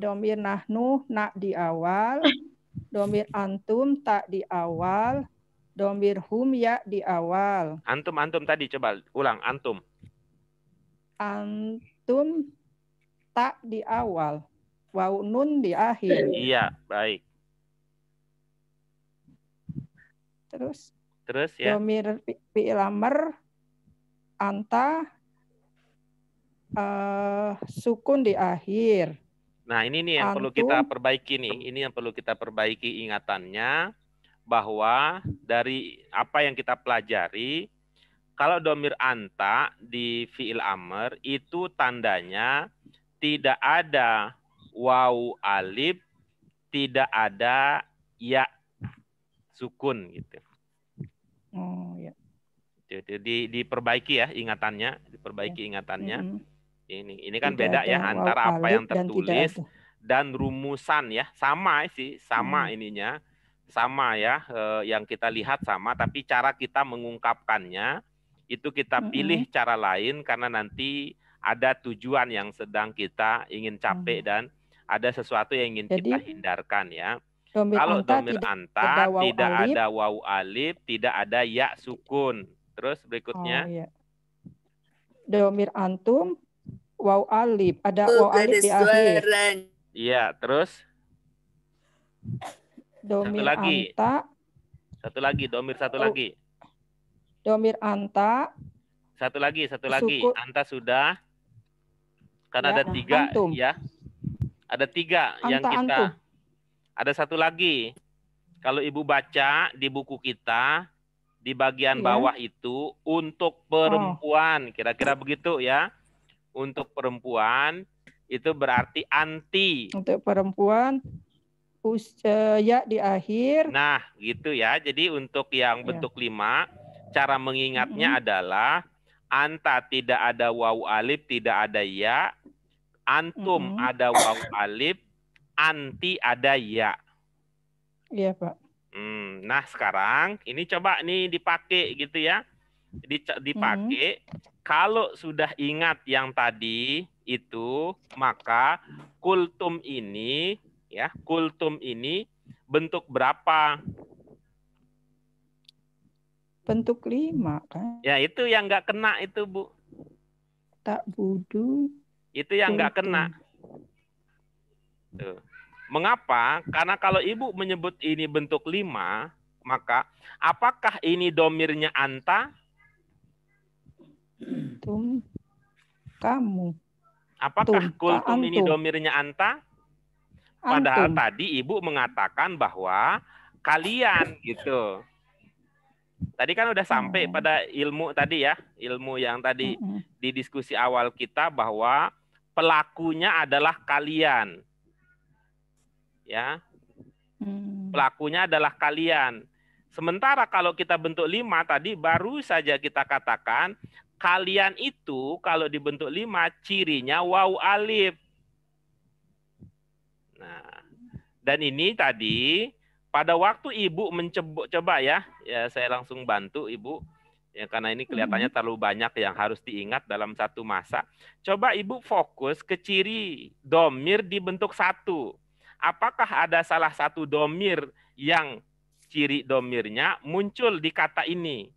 [SPEAKER 3] Domir nahnu nak di awal. Domir antum tak di awal. Domir hum ya di awal.
[SPEAKER 1] Antum antum tadi coba ulang antum.
[SPEAKER 3] Antum tak di awal, wau nun di akhir.
[SPEAKER 1] Iya, baik. Terus? Terus ya.
[SPEAKER 3] Domir fi'il anta uh, sukun di akhir.
[SPEAKER 1] Nah, ini nih yang antum, perlu kita perbaiki nih. Ini yang perlu kita perbaiki ingatannya bahwa dari apa yang kita pelajari, kalau domir anta di fiil amr itu tandanya tidak ada wau alif, tidak ada ya sukun gitu. Oh ya. Di, diperbaiki ya ingatannya, diperbaiki ya. ingatannya. -hmm. Ini ini kan tidak beda ya antara apa yang tertulis dan, dan rumusan ya. Sama sih, sama -hmm. ininya sama ya eh, yang kita lihat sama tapi cara kita mengungkapkannya itu kita pilih cara lain karena nanti ada tujuan yang sedang kita ingin capai hmm dan ada sesuatu yang ingin Jadi, kita hindarkan ya.
[SPEAKER 2] Domir Kalau anta domir tidak anta ada
[SPEAKER 1] tidak alib. ada wow alif, tidak ada ya sukun. Terus berikutnya. Oh, iya.
[SPEAKER 3] Domir antum wow alif, ada oh, alif di akhir.
[SPEAKER 1] Iya, terus
[SPEAKER 3] domir satu lagi. anta.
[SPEAKER 1] Satu lagi, domir satu oh. lagi.
[SPEAKER 3] Domir anta.
[SPEAKER 1] Satu lagi, satu lagi. Anta sudah. Karena ya, ada tiga antum. ya. Ada tiga anta, yang kita. Antum. Ada satu lagi. Kalau ibu baca di buku kita di bagian ya. bawah itu untuk perempuan, oh. kira-kira oh. Kira -kira begitu ya. Untuk perempuan itu berarti anti.
[SPEAKER 3] Untuk perempuan us, eh, ya di akhir. Nah,
[SPEAKER 1] gitu ya. Jadi untuk yang iya. bentuk ya. lima, cara mengingatnya mm -hmm. adalah anta tidak ada wau alif, tidak ada ya. Antum mm -hmm. ada wau alif, anti ada ya. Iya, Pak. Hmm, nah, sekarang ini coba nih dipakai gitu ya. Dipakai. Mm -hmm. Kalau sudah ingat yang tadi itu, maka kultum ini ya kultum ini bentuk berapa?
[SPEAKER 3] Bentuk lima kan?
[SPEAKER 1] Ya itu yang nggak kena itu bu.
[SPEAKER 3] Tak budu.
[SPEAKER 1] Itu yang nggak kena. Tuh. Mengapa? Karena kalau ibu menyebut ini bentuk lima, maka apakah ini domirnya anta?
[SPEAKER 3] Tum, kamu.
[SPEAKER 1] Apakah Tum, kultum antum. ini domirnya anta? Padahal Antum. tadi ibu mengatakan bahwa kalian gitu. Tadi kan udah sampai hmm. pada ilmu tadi ya, ilmu yang tadi hmm. di diskusi awal kita bahwa pelakunya adalah kalian. Ya. Hmm. Pelakunya adalah kalian. Sementara kalau kita bentuk lima tadi baru saja kita katakan kalian itu kalau dibentuk lima cirinya wow alif Dan ini tadi pada waktu ibu mencoba coba ya, ya saya langsung bantu ibu ya karena ini kelihatannya hmm. terlalu banyak yang harus diingat dalam satu masa. Coba ibu fokus ke ciri domir di bentuk satu. Apakah ada salah satu domir yang ciri domirnya muncul di kata ini?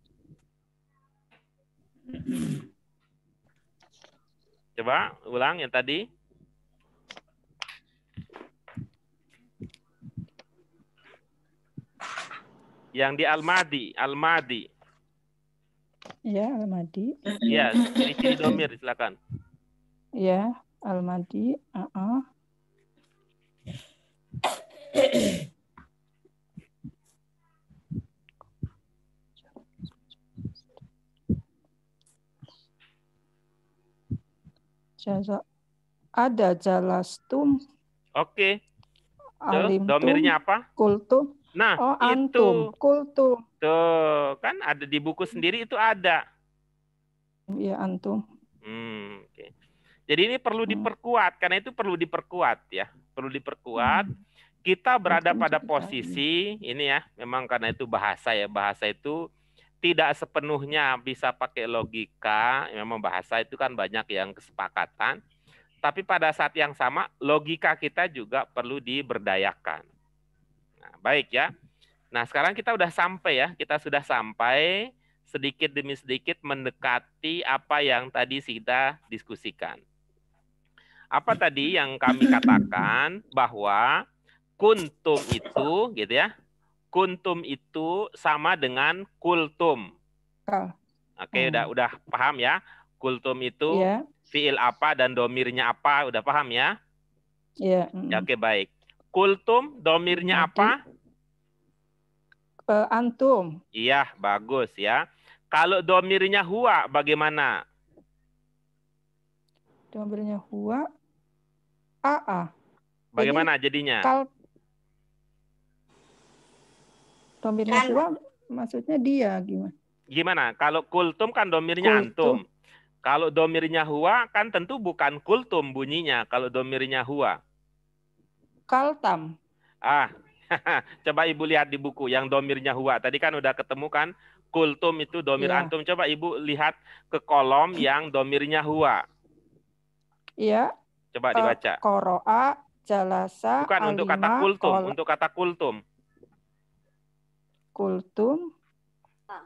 [SPEAKER 1] Coba ulang yang tadi. Yang di Al-Mahdi, Al-Mahdi.
[SPEAKER 3] Ya, Al-Mahdi. Ya, ciri domir silakan. Ya, Al-Mahdi, uh -uh. Jaza. Ada jalastum. Oke. Okay. Alim Domirnya apa? Kultum.
[SPEAKER 1] Nah, oh, itu antum,
[SPEAKER 3] kultum.
[SPEAKER 1] Tuh, kan ada di buku sendiri itu ada.
[SPEAKER 3] Iya, antum.
[SPEAKER 1] Hmm, Okay. Jadi ini perlu hmm. diperkuat karena itu perlu diperkuat ya, perlu diperkuat. Hmm. Kita berada pada posisi ini ya, memang karena itu bahasa ya, bahasa itu tidak sepenuhnya bisa pakai logika. Memang bahasa itu kan banyak yang kesepakatan. Tapi pada saat yang sama logika kita juga perlu diberdayakan. Baik ya. Nah, sekarang kita sudah sampai ya. Kita sudah sampai sedikit demi sedikit mendekati apa yang tadi kita diskusikan. Apa tadi yang kami katakan bahwa kuntum itu gitu ya. Kuntum itu sama dengan kultum. Oke, okay, hmm. udah udah paham ya. Kultum itu yeah. fiil apa dan domirnya apa, udah paham ya?
[SPEAKER 3] Iya. Hmm. Yeah. Oke,
[SPEAKER 1] okay, baik. Kultum domirnya apa?
[SPEAKER 3] Eh, antum.
[SPEAKER 1] Iya, bagus ya. Kalau domirnya huwa bagaimana?
[SPEAKER 3] Domirnya huwa aa. Bagaimana
[SPEAKER 1] Jadi, jadinya? Kal
[SPEAKER 3] domirnya kan- huwa maksudnya dia gimana?
[SPEAKER 1] Gimana? Kalau kultum kan domirnya kultum. antum. Kalau domirnya huwa kan tentu bukan kultum bunyinya kalau domirnya huwa
[SPEAKER 3] kaltam.
[SPEAKER 1] Ah, coba ibu lihat di buku yang domirnya huwa. Tadi kan udah ketemu kan? Kultum itu domir ya. antum. Coba ibu lihat ke kolom yang domirnya huwa. Iya. Coba uh, dibaca.
[SPEAKER 3] Koroa, jalasa, Bukan alima, untuk kata kultum, kol... untuk
[SPEAKER 1] kata kultum.
[SPEAKER 3] Kultum. Ah.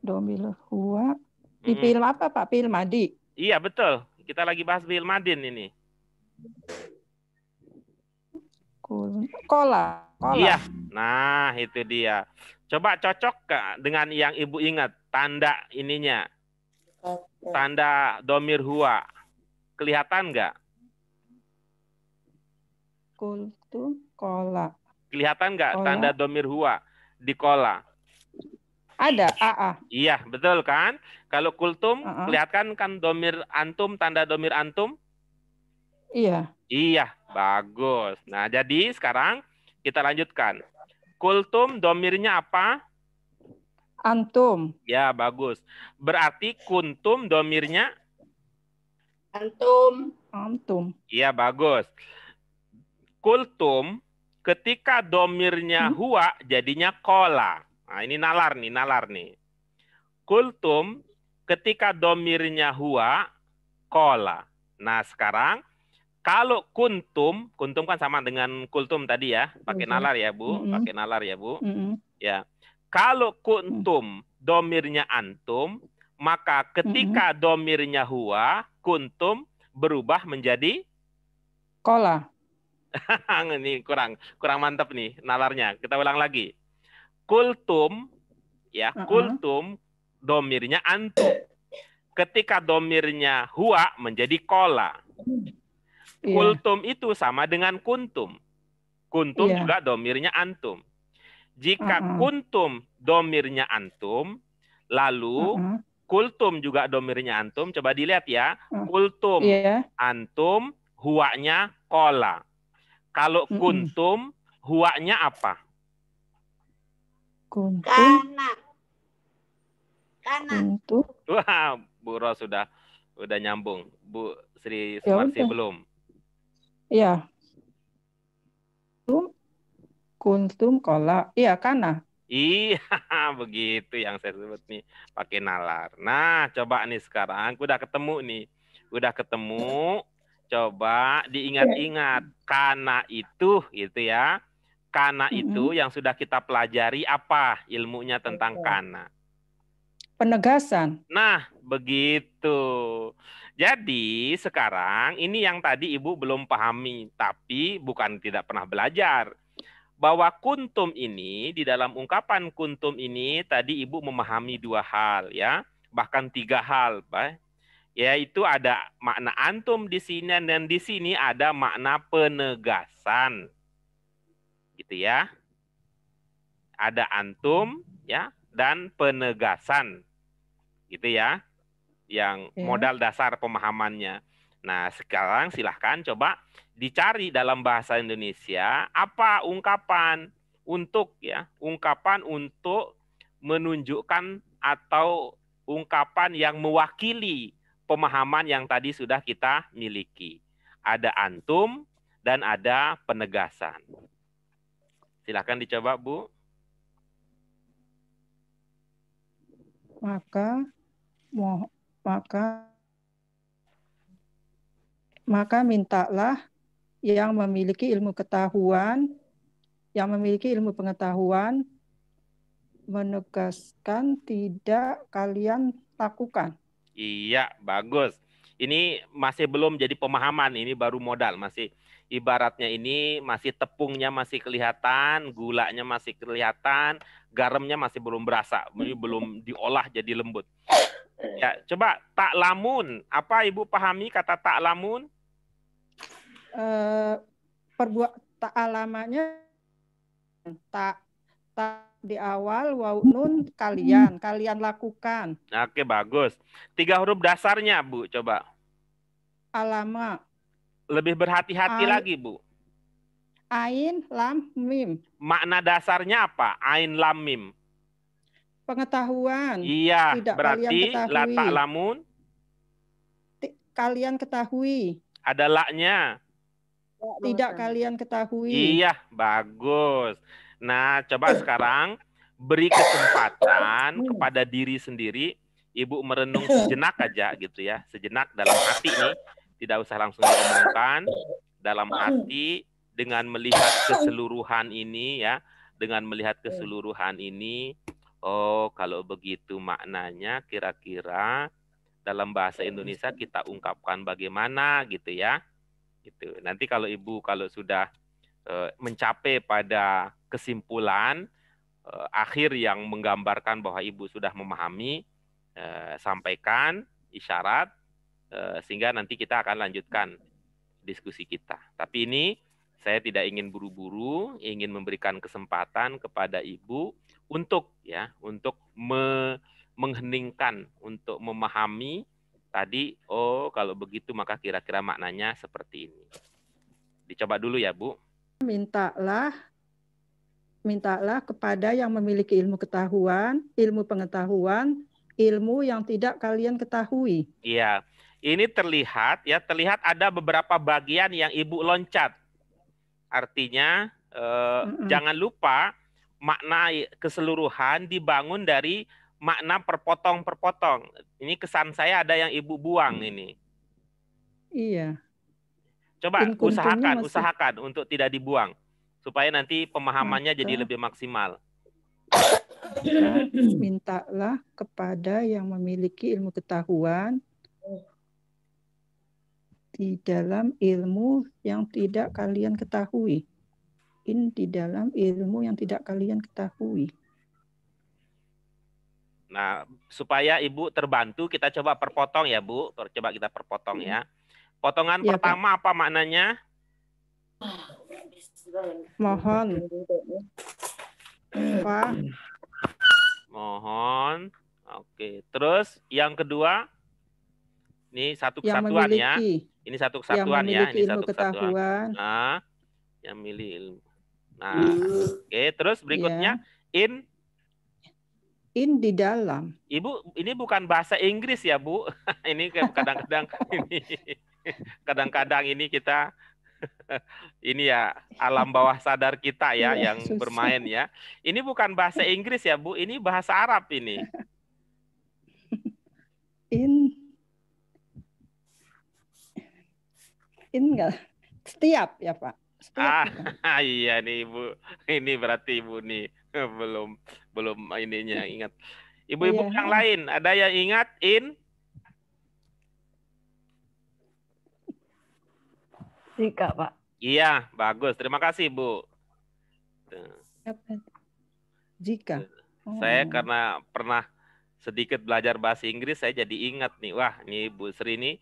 [SPEAKER 3] Domir huwa. Di film apa Pak? Film Madi.
[SPEAKER 1] Iya betul. Kita lagi bahas film Madin ini.
[SPEAKER 3] Kulun. Kola. Kola. Iya.
[SPEAKER 1] Nah, itu dia. Coba cocok ke dengan yang Ibu ingat tanda ininya. Tanda domir hua. Kelihatan nggak?
[SPEAKER 3] Kultu kola.
[SPEAKER 1] Kelihatan nggak tanda domir hua di kola?
[SPEAKER 3] Ada, AA.
[SPEAKER 1] Iya, betul kan? Kalau kultum, uh -uh. kelihatan kan domir antum, tanda domir antum? Iya. Iya, bagus. Nah, jadi sekarang kita lanjutkan. Kultum domirnya apa?
[SPEAKER 3] Antum.
[SPEAKER 1] Ya, bagus. Berarti kuntum domirnya?
[SPEAKER 3] Antum. Antum.
[SPEAKER 1] Iya, bagus. Kultum ketika domirnya hmm? huwa jadinya kola. Nah, ini nalar nih, nalar nih. Kultum ketika domirnya huwa kola. Nah, sekarang kalau kuntum, kuntum kan sama dengan kultum tadi ya, pakai nalar ya bu, mm -hmm. pakai nalar ya bu. Mm -hmm. Ya, kalau mm. kuntum domirnya antum, maka ketika mm -hmm. domirnya huwa, kuntum berubah menjadi kola. ini kurang kurang mantap nih nalarnya. Kita ulang lagi. Kultum ya, uh huh kultum domirnya antum. Ketika domirnya huwa menjadi kola. Mm yeah. kultum itu sama dengan kuntum. Kuntum yeah. juga domirnya antum. Jika uh -uh. kuntum domirnya antum, lalu uh -uh. kultum juga domirnya antum. Coba dilihat ya, uh. kultum yeah. antum, huaknya kola. Kalau kuntum, huaknya apa?
[SPEAKER 2] Kuntum. Kana. Kana. Kuntum.
[SPEAKER 1] Wah, Bu Ros sudah sudah nyambung. Bu Sri ya Sumarsi ya, belum.
[SPEAKER 3] Iya. Kuntum, kuntum kola. Iya, kana.
[SPEAKER 1] Iya, begitu yang saya sebut nih. Pakai nalar. Nah, coba nih sekarang. Udah ketemu nih. Udah ketemu. Coba diingat-ingat. Iya. Kana itu, gitu ya. Kana mm -hmm. itu yang sudah kita pelajari apa ilmunya tentang iya. kana?
[SPEAKER 3] Penegasan.
[SPEAKER 1] Nah, begitu. Jadi sekarang ini yang tadi Ibu belum pahami, tapi bukan tidak pernah belajar. Bahwa kuntum ini, di dalam ungkapan kuntum ini, tadi Ibu memahami dua hal ya, bahkan tiga hal. Yaitu ada makna antum di sini, dan di sini ada makna penegasan. Gitu ya. Ada antum ya dan penegasan. Gitu ya yang yeah. modal dasar pemahamannya. Nah, sekarang silahkan coba dicari dalam bahasa Indonesia apa ungkapan untuk ya, ungkapan untuk menunjukkan atau ungkapan yang mewakili pemahaman yang tadi sudah kita miliki. Ada antum dan ada penegasan. Silahkan dicoba, Bu.
[SPEAKER 3] Maka maka maka mintalah yang memiliki ilmu ketahuan, yang memiliki ilmu pengetahuan, menegaskan tidak kalian lakukan.
[SPEAKER 1] Iya, bagus. Ini masih belum jadi pemahaman, ini baru modal, masih ibaratnya ini masih tepungnya masih kelihatan, gulanya masih kelihatan, garamnya masih belum berasa, belum diolah jadi lembut. Ya, coba tak lamun. Apa Ibu pahami kata tak lamun?
[SPEAKER 3] Eh perbuat tak alamanya tak tak di awal wau nun kalian kalian lakukan.
[SPEAKER 1] Oke bagus. Tiga huruf dasarnya bu coba.
[SPEAKER 3] Alama.
[SPEAKER 1] Lebih berhati-hati lagi bu.
[SPEAKER 3] Ain lam mim. Makna dasarnya
[SPEAKER 1] apa? Ain lam mim
[SPEAKER 3] pengetahuan. Iya, tidak berarti tak lamun kalian ketahui.
[SPEAKER 1] Ada laknya.
[SPEAKER 3] Tidak kalian ketahui. Iya,
[SPEAKER 1] bagus. Nah, coba sekarang beri kesempatan hmm. kepada diri sendiri Ibu merenung sejenak aja gitu ya, sejenak dalam hati nih, tidak usah langsung diomongkan, dalam hati dengan melihat keseluruhan ini ya, dengan melihat keseluruhan ini Oh, kalau begitu maknanya kira-kira dalam bahasa iya, Indonesia kita ungkapkan bagaimana gitu ya. Gitu. Nanti kalau Ibu kalau sudah uh, mencapai pada kesimpulan uh, akhir yang menggambarkan bahwa Ibu sudah memahami uh, sampaikan isyarat uh, sehingga nanti kita akan lanjutkan diskusi kita. Tapi ini saya tidak ingin buru-buru, ingin memberikan kesempatan kepada Ibu untuk ya untuk me mengheningkan untuk memahami tadi oh kalau begitu maka kira-kira maknanya seperti ini. Dicoba dulu ya, Bu.
[SPEAKER 3] Mintalah mintalah kepada yang memiliki ilmu ketahuan, ilmu pengetahuan, ilmu yang tidak kalian ketahui.
[SPEAKER 1] Iya. Ini terlihat ya, terlihat ada beberapa bagian yang Ibu loncat. Artinya eh, mm -mm. jangan lupa makna keseluruhan dibangun dari makna perpotong-perpotong. Ini kesan saya ada yang ibu buang hmm. ini. Iya. Coba usahakan, masih... usahakan untuk tidak dibuang supaya nanti pemahamannya Maka... jadi lebih maksimal.
[SPEAKER 3] Mintalah kepada yang memiliki ilmu ketahuan di dalam ilmu yang tidak kalian ketahui mungkin di dalam ilmu yang tidak kalian ketahui.
[SPEAKER 1] Nah, supaya Ibu terbantu, kita coba perpotong ya, Bu. Coba kita perpotong ya. Hmm. Potongan ya, pertama Pak. apa maknanya?
[SPEAKER 3] Mohon. Pak.
[SPEAKER 1] Mohon. Oke. Terus yang kedua? Ini satu kesatuan ya. Ini satu kesatuan yang ya. Ini satu kesatuan. Nah, yang milih ilmu. Nah, hmm. oke, okay. terus iya. berikutnya yeah. in
[SPEAKER 3] in di dalam.
[SPEAKER 1] Ibu, ini bukan bahasa Inggris ya, Bu. ini kadang-kadang ini kadang-kadang ini kita ini ya alam bawah sadar kita ya yeah, yang susah. bermain ya. Ini bukan bahasa Inggris ya, Bu. Ini bahasa Arab ini.
[SPEAKER 3] In in enggak setiap ya, Pak
[SPEAKER 1] Ah iya nih ibu, ini berarti ibu nih belum belum ininya ingat. Ibu-ibu iya. yang lain ada yang ingat
[SPEAKER 2] in? Ika pak.
[SPEAKER 1] Iya bagus, terima kasih bu.
[SPEAKER 3] Jika. Eh, saya oh.
[SPEAKER 1] karena pernah sedikit belajar bahasa Inggris, saya jadi ingat nih, wah nih Bu Sri ini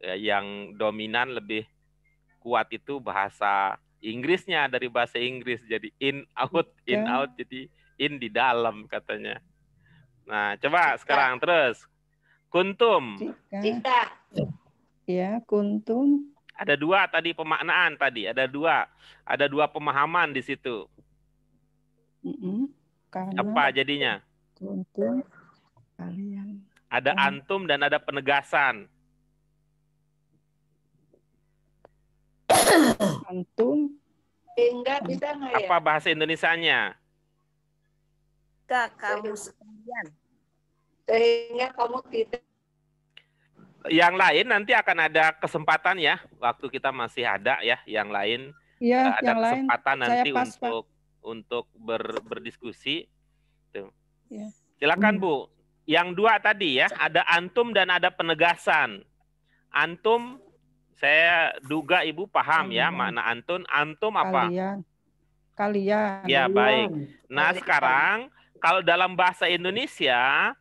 [SPEAKER 1] yang dominan lebih kuat itu bahasa Inggrisnya dari bahasa Inggris jadi in out in out jadi in di dalam katanya. Nah, coba Cita. sekarang terus kuntum.
[SPEAKER 3] cinta Ya, kuntum.
[SPEAKER 1] Ada dua tadi pemaknaan tadi, ada dua. Ada dua pemahaman di situ.
[SPEAKER 2] Mm -mm, Apa jadinya? Kuntum
[SPEAKER 1] kalian. Ada kan. antum dan ada penegasan.
[SPEAKER 2] Antum? Eh, enggak bisa nggak ya? Apa
[SPEAKER 1] bahasa Indonesianya?
[SPEAKER 2] kak kamu sekalian. Sehingga kamu tidak
[SPEAKER 1] yang lain nanti akan ada kesempatan ya waktu kita masih ada ya yang lain ya, ada yang kesempatan lain. nanti pas, untuk Pak. untuk ber, berdiskusi tuh ya. silakan hmm. Bu yang dua tadi ya ada antum dan ada penegasan antum saya duga Ibu paham ya iya. makna antun. Antum apa? Kalian.
[SPEAKER 3] Kalian. Ya, iya. baik. Nah, sekarang
[SPEAKER 1] kalau dalam bahasa Indonesia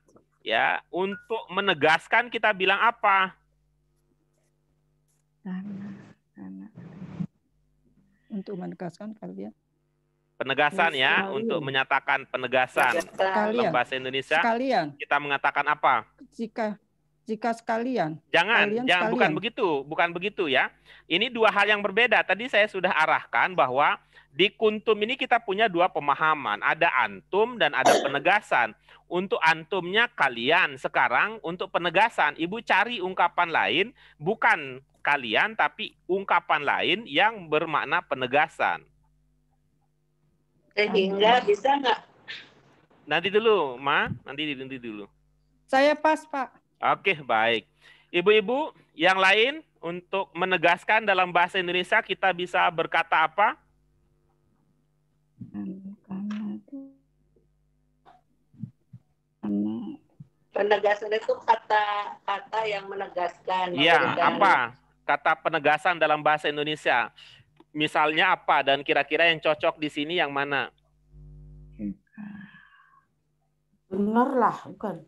[SPEAKER 1] ya, untuk
[SPEAKER 3] menegaskan
[SPEAKER 1] kita bilang apa?
[SPEAKER 3] Anak, Untuk menegaskan kalian.
[SPEAKER 1] Penegasan ya, untuk menyatakan penegasan. Kalian. Dalam bahasa Indonesia. Kalian. Kita mengatakan apa?
[SPEAKER 3] Jika jika sekalian. Jangan, sekalian, jangan sekalian. bukan
[SPEAKER 1] begitu, bukan begitu ya. Ini dua hal yang berbeda. Tadi saya sudah arahkan bahwa di kuntum ini kita punya dua pemahaman, ada antum dan ada penegasan. Untuk antumnya kalian sekarang, untuk penegasan ibu cari ungkapan lain bukan kalian tapi ungkapan lain yang bermakna penegasan.
[SPEAKER 3] Sehingga bisa nggak?
[SPEAKER 1] Nanti dulu, Ma. Nanti nanti dulu.
[SPEAKER 3] Saya pas, Pak.
[SPEAKER 1] Oke, baik. Ibu-ibu yang lain untuk menegaskan dalam bahasa Indonesia kita bisa berkata apa?
[SPEAKER 3] Penegasan itu kata-kata yang menegaskan. Iya, apa?
[SPEAKER 1] Kata penegasan dalam bahasa Indonesia. Misalnya apa dan kira-kira yang cocok di sini yang mana?
[SPEAKER 2] Benar lah, bukan.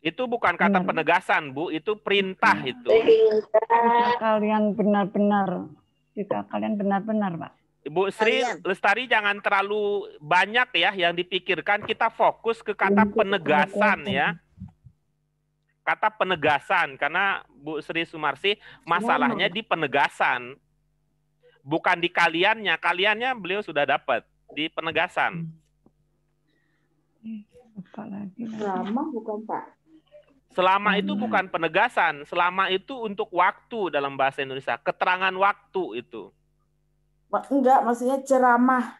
[SPEAKER 2] Itu bukan kata benar.
[SPEAKER 1] penegasan, Bu. Itu perintah itu.
[SPEAKER 2] Jika kalian benar-benar, jika kalian benar-benar, Pak.
[SPEAKER 1] ibu Sri Lestari jangan terlalu banyak ya yang dipikirkan. Kita fokus ke kata penegasan ya. Kata penegasan karena Bu Sri Sumarsi masalahnya di penegasan. Bukan di kaliannya, kaliannya beliau sudah dapat di penegasan.
[SPEAKER 2] Lama bukan Pak?
[SPEAKER 1] Selama itu hmm. bukan penegasan, selama itu untuk waktu dalam bahasa Indonesia, keterangan waktu itu.
[SPEAKER 3] Enggak, maksudnya ceramah.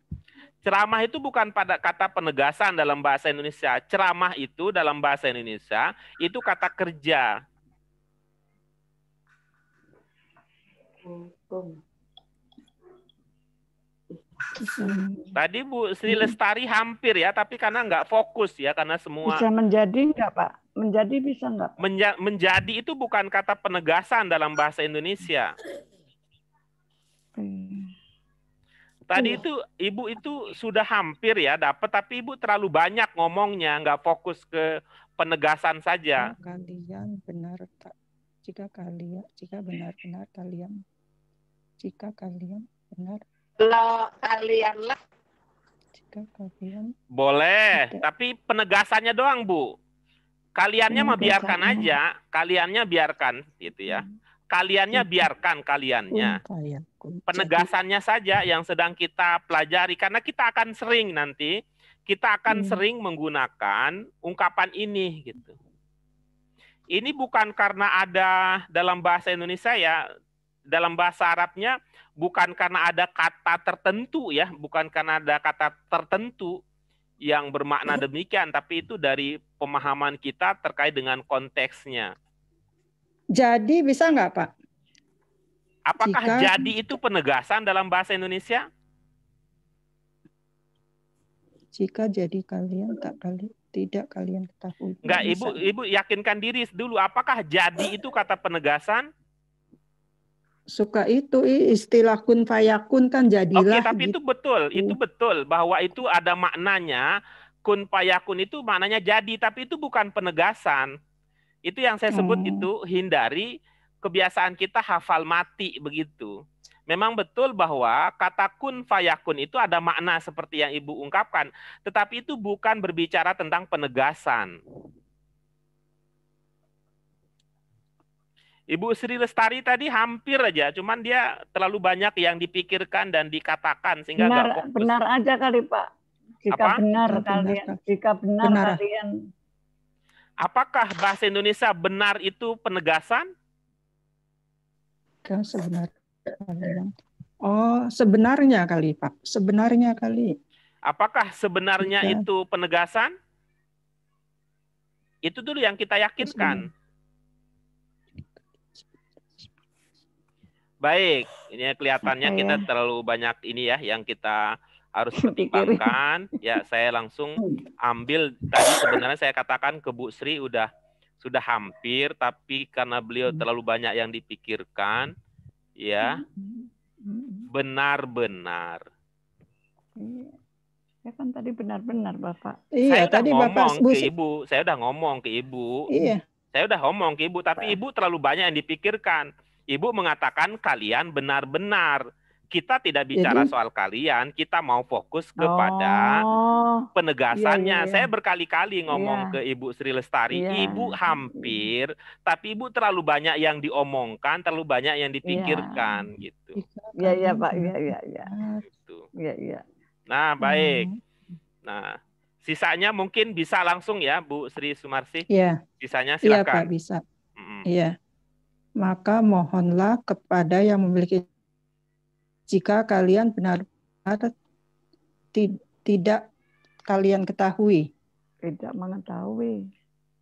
[SPEAKER 1] Ceramah itu bukan pada kata penegasan dalam bahasa Indonesia. Ceramah itu dalam bahasa Indonesia itu kata kerja. Tadi Bu Sri Lestari hampir ya, tapi karena nggak fokus ya, karena semua. Bisa
[SPEAKER 2] menjadi nggak Pak? Menjadi bisa nggak?
[SPEAKER 1] Menja menjadi itu bukan kata penegasan dalam bahasa Indonesia. Hmm. Tadi uh. itu ibu itu sudah hampir ya dapat, tapi ibu terlalu banyak ngomongnya, nggak fokus ke penegasan saja.
[SPEAKER 3] Kalian benar tak? Jika kalian, jika benar-benar kalian, jika kalian benar. Lo kalianlah jika
[SPEAKER 1] kalian boleh tidak. tapi penegasannya doang bu Kaliannya mah biarkan aja, kaliannya biarkan gitu ya. Hmm. Kaliannya hmm. biarkan kaliannya.
[SPEAKER 2] Hmm,
[SPEAKER 1] Penegasannya saja yang sedang kita pelajari karena kita akan sering nanti kita akan sering menggunakan ungkapan ini gitu. Ini bukan karena ada dalam bahasa Indonesia ya, dalam bahasa Arabnya bukan karena ada kata tertentu ya, bukan karena ada kata tertentu yang bermakna demikian, tapi itu dari pemahaman kita terkait dengan konteksnya.
[SPEAKER 3] Jadi bisa nggak Pak? Apakah Jika... jadi
[SPEAKER 1] itu penegasan dalam bahasa Indonesia?
[SPEAKER 3] Jika jadi kalian tak kali tidak kalian ketahui. Enggak, Ibu
[SPEAKER 1] Ibu yakinkan diri dulu apakah jadi itu kata penegasan?
[SPEAKER 3] suka itu istilah kun fayakun kan jadilah. Oke, tapi gitu.
[SPEAKER 1] itu betul, itu betul bahwa itu ada maknanya kun fayakun itu maknanya jadi, tapi itu bukan penegasan. Itu yang saya sebut hmm. itu hindari kebiasaan kita hafal mati begitu. Memang betul bahwa kata kun fayakun itu ada makna seperti yang Ibu ungkapkan, tetapi itu bukan berbicara tentang penegasan. Ibu Sri Lestari tadi hampir aja, cuman dia terlalu banyak yang dipikirkan dan dikatakan sehingga benar, fokus.
[SPEAKER 2] benar aja kali Pak.
[SPEAKER 1] Jika Apa? benar kalian,
[SPEAKER 2] jika benar, benar
[SPEAKER 1] kalian. Apakah bahasa Indonesia benar itu penegasan?
[SPEAKER 3] Kan sebenarnya. Oh, sebenarnya kali Pak. Sebenarnya kali.
[SPEAKER 1] Apakah sebenarnya ya. itu penegasan? Itu dulu yang kita yakinkan. Sebenarnya Baik, ini kelihatannya okay. kita terlalu banyak ini ya yang kita harus pertimbangkan. ya, saya langsung hmm. ambil tadi sebenarnya saya katakan ke Bu Sri udah sudah hampir tapi karena beliau hmm. terlalu banyak yang dipikirkan ya
[SPEAKER 2] hmm,
[SPEAKER 1] benar-benar
[SPEAKER 2] saya kan tadi benar-benar bapak iya saya tadi ngomong bapak ke
[SPEAKER 1] ibu saya udah ngomong ke ibu iya saya udah ngomong ke ibu tapi ibu terlalu banyak yang dipikirkan Ibu mengatakan kalian benar-benar. Kita tidak bicara Jadi? soal kalian, kita mau fokus kepada oh, penegasannya. Iya, iya, iya. Saya berkali-kali ngomong iya. ke Ibu Sri Lestari, iya. Ibu hampir, tapi Ibu terlalu banyak yang diomongkan, terlalu banyak yang iya. dipikirkan iya. gitu.
[SPEAKER 2] Iya iya Pak, iya iya iya. Gitu. Iya iya.
[SPEAKER 1] Nah, baik. Hmm. Nah, sisanya mungkin bisa langsung ya Bu Sri Sumarsi. Iya. Sisanya silakan. Iya Pak, bisa.
[SPEAKER 3] Iya maka mohonlah kepada yang memiliki jika kalian benar-benar tidak kalian ketahui. Tidak mengetahui.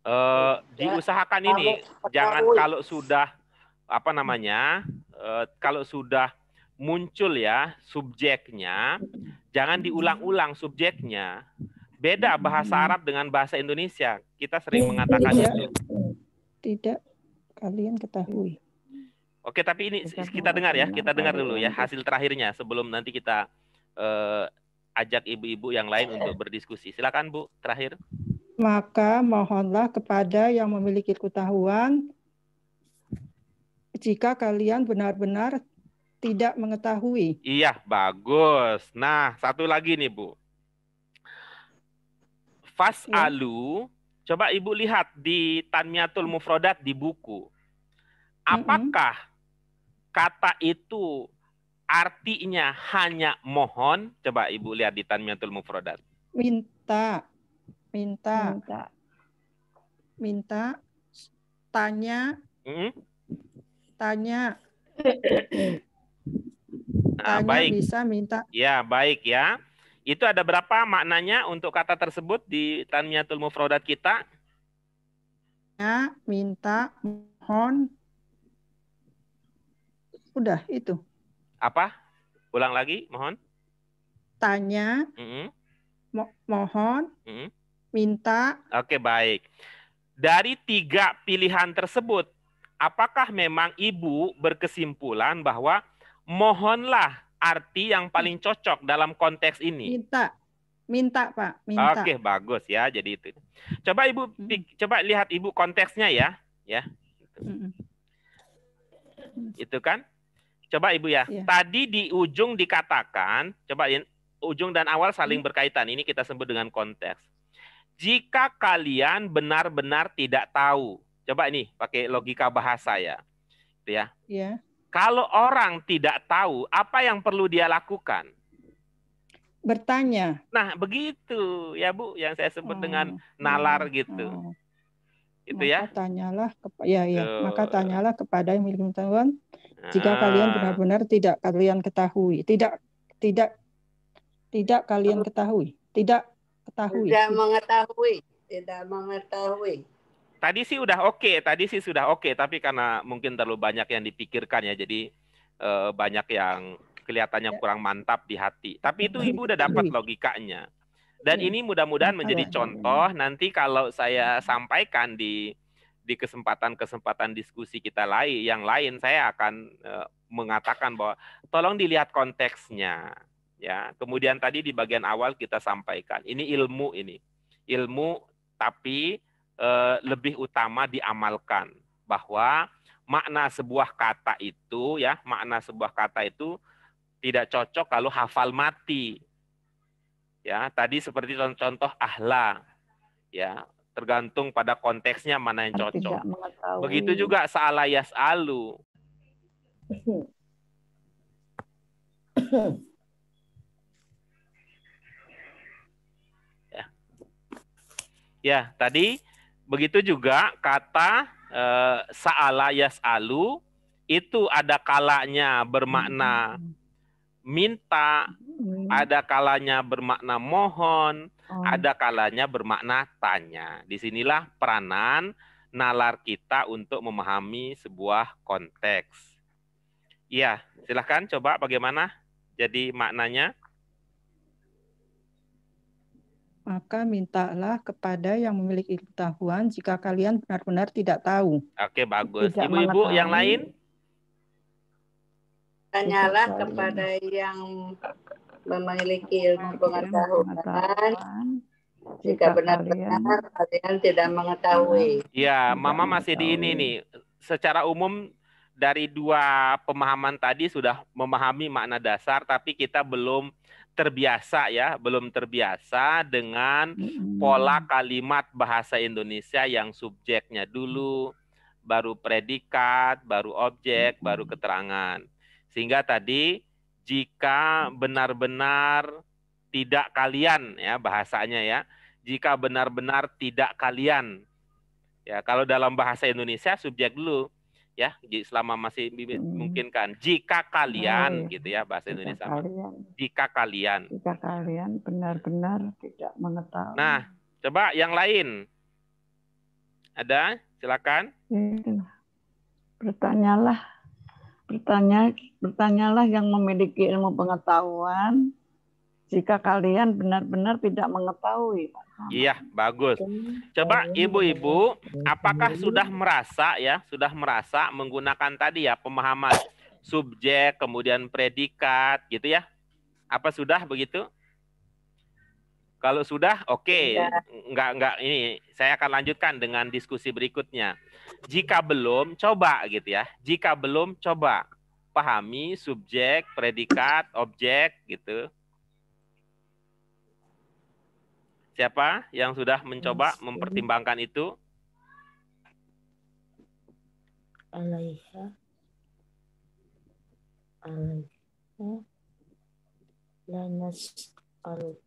[SPEAKER 1] Uh, diusahakan ini ketahui. jangan kalau sudah apa namanya uh, kalau sudah muncul ya subjeknya jangan diulang-ulang subjeknya beda bahasa Arab dengan bahasa Indonesia kita sering mengatakan tidak. itu
[SPEAKER 3] tidak kalian ketahui.
[SPEAKER 1] Oke, tapi ini kita dengar ya, iya, kita dengar dulu ya hasil terakhirnya sebelum nanti kita uh, ajak ibu-ibu yang lain iya. untuk berdiskusi. Silakan Bu, terakhir.
[SPEAKER 3] Maka mohonlah kepada yang memiliki ketahuan jika kalian benar-benar tidak mengetahui.
[SPEAKER 1] Iya, bagus. Nah, satu lagi nih, Bu. Iya. Fas'alu ya Coba Ibu lihat di Tanmiatul Mufrodat di buku. Apakah kata itu
[SPEAKER 3] artinya hanya
[SPEAKER 1] mohon? Coba Ibu lihat di Tanmiatul Mufrodat.
[SPEAKER 3] Minta. Minta. Minta. Minta. Tanya. Hmm? Tanya.
[SPEAKER 1] Nah, baik. bisa minta. Ya, baik ya. Itu ada berapa maknanya untuk kata tersebut di tanmiyatul mufradat kita?
[SPEAKER 3] Ya, minta, mohon. Udah, itu.
[SPEAKER 1] Apa? Ulang lagi, mohon.
[SPEAKER 3] Tanya, mm -hmm. mo mohon, mm -hmm. minta.
[SPEAKER 1] Oke, baik. Dari tiga pilihan tersebut, apakah memang ibu berkesimpulan bahwa mohonlah arti yang paling cocok dalam konteks ini?
[SPEAKER 3] Minta. Minta, Pak.
[SPEAKER 1] Minta. Oke, bagus ya. Jadi itu. Coba Ibu hmm. coba lihat Ibu konteksnya ya, ya. Hmm. Itu kan? Coba Ibu ya. ya. Tadi di ujung dikatakan, coba ya, ujung dan awal saling hmm. berkaitan. Ini kita sebut dengan konteks. Jika kalian benar-benar tidak tahu. Coba ini pakai logika bahasa ya. Gitu ya. Iya kalau orang tidak tahu apa yang perlu dia lakukan?
[SPEAKER 3] Bertanya.
[SPEAKER 1] Nah, begitu ya Bu yang saya sebut oh, dengan iya, nalar oh, gitu. Oh. Gitu maka ya.
[SPEAKER 3] Tanyalah kepa- ya ya, maka tanyalah kepada yang milik pengetahuan
[SPEAKER 1] jika ah. kalian benar-benar
[SPEAKER 3] tidak kalian ketahui, tidak tidak tidak kalian ketahui, tidak
[SPEAKER 2] ketahui. Tidak mengetahui, tidak mengetahui
[SPEAKER 1] tadi sih udah oke, okay, tadi sih sudah oke, okay, tapi karena mungkin terlalu banyak yang dipikirkan ya, jadi uh, banyak yang kelihatannya ya. kurang mantap di hati. Tapi itu iya. ibu udah dapat iya. logikanya. Dan iya. ini mudah-mudahan menjadi ya? contoh nanti kalau saya sampaikan di di kesempatan-kesempatan diskusi kita lain yang lain saya akan uh, mengatakan bahwa tolong dilihat konteksnya ya. Kemudian tadi di bagian awal kita sampaikan ini ilmu ini. Ilmu tapi Eh, lebih utama diamalkan bahwa makna sebuah kata itu ya makna sebuah kata itu tidak cocok kalau hafal mati ya tadi seperti contoh ahla ya tergantung pada konteksnya mana yang cocok begitu juga saala yasalu
[SPEAKER 2] ya.
[SPEAKER 1] ya tadi Begitu juga kata e, saala yasalu itu ada kalanya bermakna hmm. minta,
[SPEAKER 2] hmm. ada
[SPEAKER 1] kalanya bermakna mohon, oh. ada kalanya bermakna tanya. Disinilah peranan nalar kita untuk memahami sebuah konteks. Iya, silahkan coba bagaimana jadi maknanya.
[SPEAKER 3] maka mintalah kepada yang memiliki pengetahuan jika kalian benar-benar tidak tahu.
[SPEAKER 1] Oke, bagus. Ibu-ibu yang lain?
[SPEAKER 2] Tanyalah kepada yang memiliki ilmu pengetahuan jika benar-benar kalian tidak mengetahui.
[SPEAKER 1] Ya, Mama masih di ini nih. Secara umum dari dua pemahaman tadi sudah memahami makna dasar, tapi kita belum terbiasa ya, belum terbiasa dengan pola kalimat bahasa Indonesia yang subjeknya dulu, baru predikat, baru objek, baru keterangan. Sehingga tadi jika benar-benar tidak kalian ya bahasanya ya, jika benar-benar tidak kalian. Ya, kalau dalam bahasa Indonesia subjek dulu ya selama masih memungkinkan hmm. jika kalian oh, iya. gitu ya bahasa Indonesia jika kalian jika kalian
[SPEAKER 2] jika kalian benar-benar tidak mengetahui nah
[SPEAKER 1] coba yang lain ada silakan
[SPEAKER 2] bertanyalah bertanya bertanyalah yang memiliki ilmu pengetahuan jika kalian benar-benar tidak mengetahui.
[SPEAKER 1] Iya, bagus. Coba ibu-ibu, apakah sudah merasa ya, sudah merasa menggunakan tadi ya pemahaman subjek, kemudian predikat gitu ya? Apa sudah begitu? Kalau sudah, oke, okay. Iya. Enggak nggak ini saya akan lanjutkan dengan diskusi berikutnya. Jika belum, coba gitu ya. Jika belum, coba pahami subjek, predikat, objek gitu Siapa yang sudah mencoba mempertimbangkan itu?
[SPEAKER 2] Alaiha. Alaiha. Lanas aluk.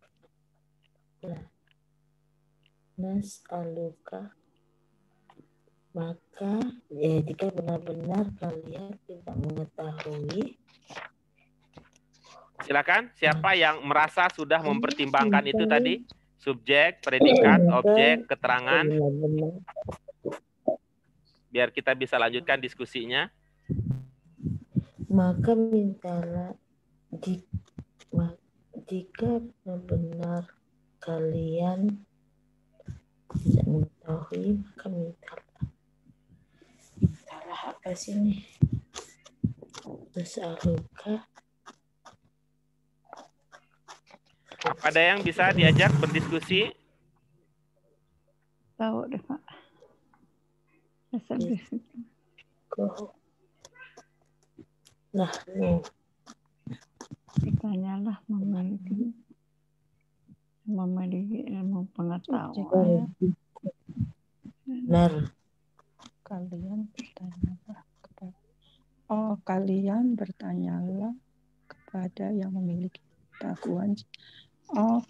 [SPEAKER 2] Lanas aluka. Maka ya, jika benar-benar kalian tidak mengetahui
[SPEAKER 1] Silakan, siapa yang merasa sudah mempertimbangkan itu tadi? subjek, iya, predikat, iya, iya. objek, keterangan. Biar kita bisa lanjutkan diskusinya.
[SPEAKER 2] Maka mintalah jika, jika benar kalian tidak mengetahui, maka mintalah. Mintalah apa sih nih? Nas'aluka
[SPEAKER 1] Ada yang bisa diajak berdiskusi?
[SPEAKER 2] Tahu deh Pak. Iya. Nah, Ditanyalah mama itu. Mama di ilmu pengetahuan.
[SPEAKER 3] Benar. Kalian bertanyalah kepada Oh, kalian bertanyalah kepada yang memiliki pengetahuan Oh,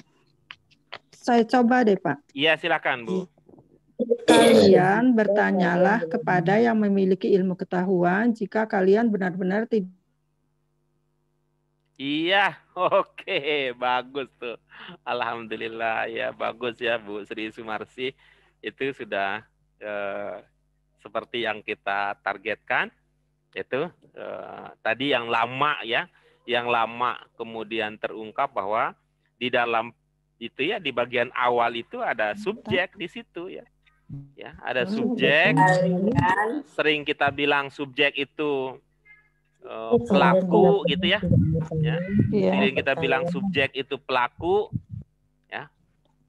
[SPEAKER 3] saya coba deh Pak.
[SPEAKER 1] Iya silakan Bu.
[SPEAKER 3] Kalian bertanyalah kepada yang memiliki ilmu ketahuan jika kalian benar-benar tidak.
[SPEAKER 1] Iya, oke, bagus tuh. Alhamdulillah ya bagus ya Bu Sri Sumarsi itu sudah eh, seperti yang kita targetkan itu eh, tadi yang lama ya, yang lama kemudian terungkap bahwa di dalam itu ya di bagian awal itu ada iya. subjek di situ ya. Ya, ada iya. subjek. Sering kita bilang subjek itu uh, pelaku gitu ya.
[SPEAKER 2] ya. Ya. Sering kita bilang subjek
[SPEAKER 1] itu pelaku ya.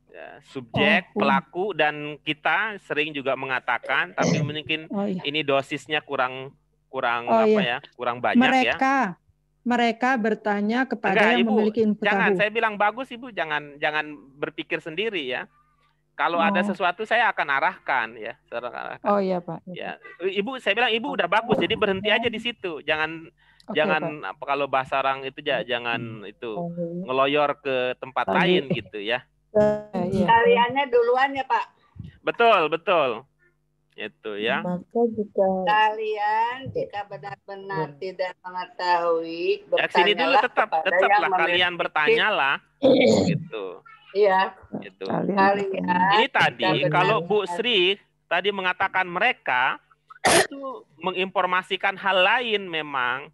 [SPEAKER 1] ya subjek, pelaku dan kita sering juga mengatakan tapi mungkin oh, ini dosisnya kurang kurang oh, apa iya. ya? Kurang banyak ya. mereka.
[SPEAKER 3] ya mereka bertanya kepada Enggak, yang Ibu, memiliki ilmu pengetahuan. Jangan, saya
[SPEAKER 1] bilang bagus Ibu, jangan jangan berpikir sendiri ya. Kalau oh. ada sesuatu saya akan arahkan ya, saya akan arahkan.
[SPEAKER 3] Oh iya, Pak. Ya.
[SPEAKER 1] Ibu saya bilang Ibu udah bagus, jadi berhenti aja di situ. Jangan okay, jangan apa kalau bahasa orang itu ya, jangan hmm. itu oh, iya. ngeloyor ke tempat oh, lain gitu ya.
[SPEAKER 2] Eh, iya. Kaliannya duluan ya, Pak.
[SPEAKER 1] Betul, betul. Itu ya.
[SPEAKER 2] Maka jika kalian jika benar-benar ya. tidak mengetahui, ya, sini dulu tetap tetaplah kalian bertanyalah
[SPEAKER 1] gitu. Iya. Itu.
[SPEAKER 2] Kalian Ini tadi kalau
[SPEAKER 1] Bu Sri tadi mengatakan mereka itu menginformasikan hal lain memang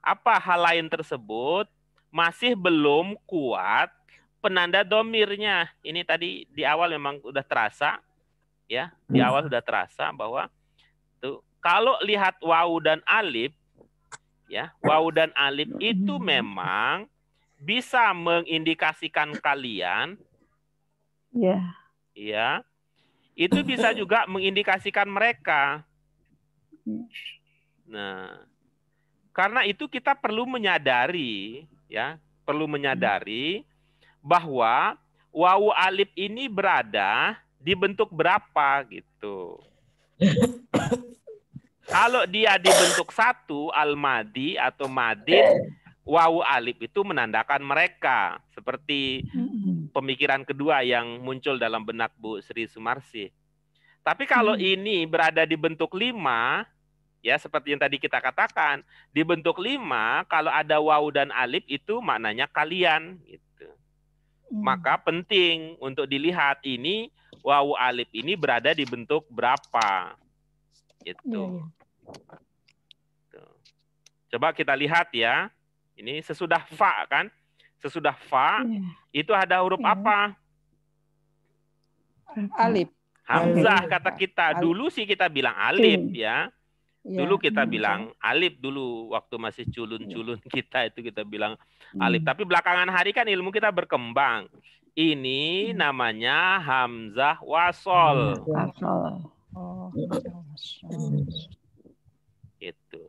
[SPEAKER 1] apa hal lain tersebut masih belum kuat penanda domirnya. Ini tadi di awal memang sudah terasa ya di hmm. awal sudah terasa bahwa tuh kalau lihat wau dan alif ya wau dan alif itu memang bisa mengindikasikan kalian ya ya itu bisa juga mengindikasikan mereka nah karena itu kita perlu menyadari ya perlu menyadari bahwa wau alif ini berada dibentuk berapa gitu. Kalau dia dibentuk satu, al-madi atau madin, wawu alif itu menandakan mereka. Seperti pemikiran kedua yang muncul dalam benak Bu Sri Sumarsi. Tapi kalau hmm. ini berada di bentuk lima, ya seperti yang tadi kita katakan, di bentuk lima, kalau ada wau dan alif itu maknanya kalian. gitu. Hmm. Maka penting untuk dilihat ini wawu alif ini berada di bentuk berapa. Gitu. Iya, iya. Gitu. Coba kita lihat ya. Ini sesudah fa kan? Sesudah fa iya. itu ada huruf apa?
[SPEAKER 3] Alif. Hamzah kata
[SPEAKER 1] kita. Dulu sih kita bilang alif ya. Dulu kita bilang alif dulu waktu masih culun-culun kita itu kita bilang hmm. alif. Tapi belakangan hari kan ilmu kita berkembang. Ini hmm. namanya hamzah wasol.
[SPEAKER 2] Wasol. Oh, hmm.
[SPEAKER 1] hmm. Itu.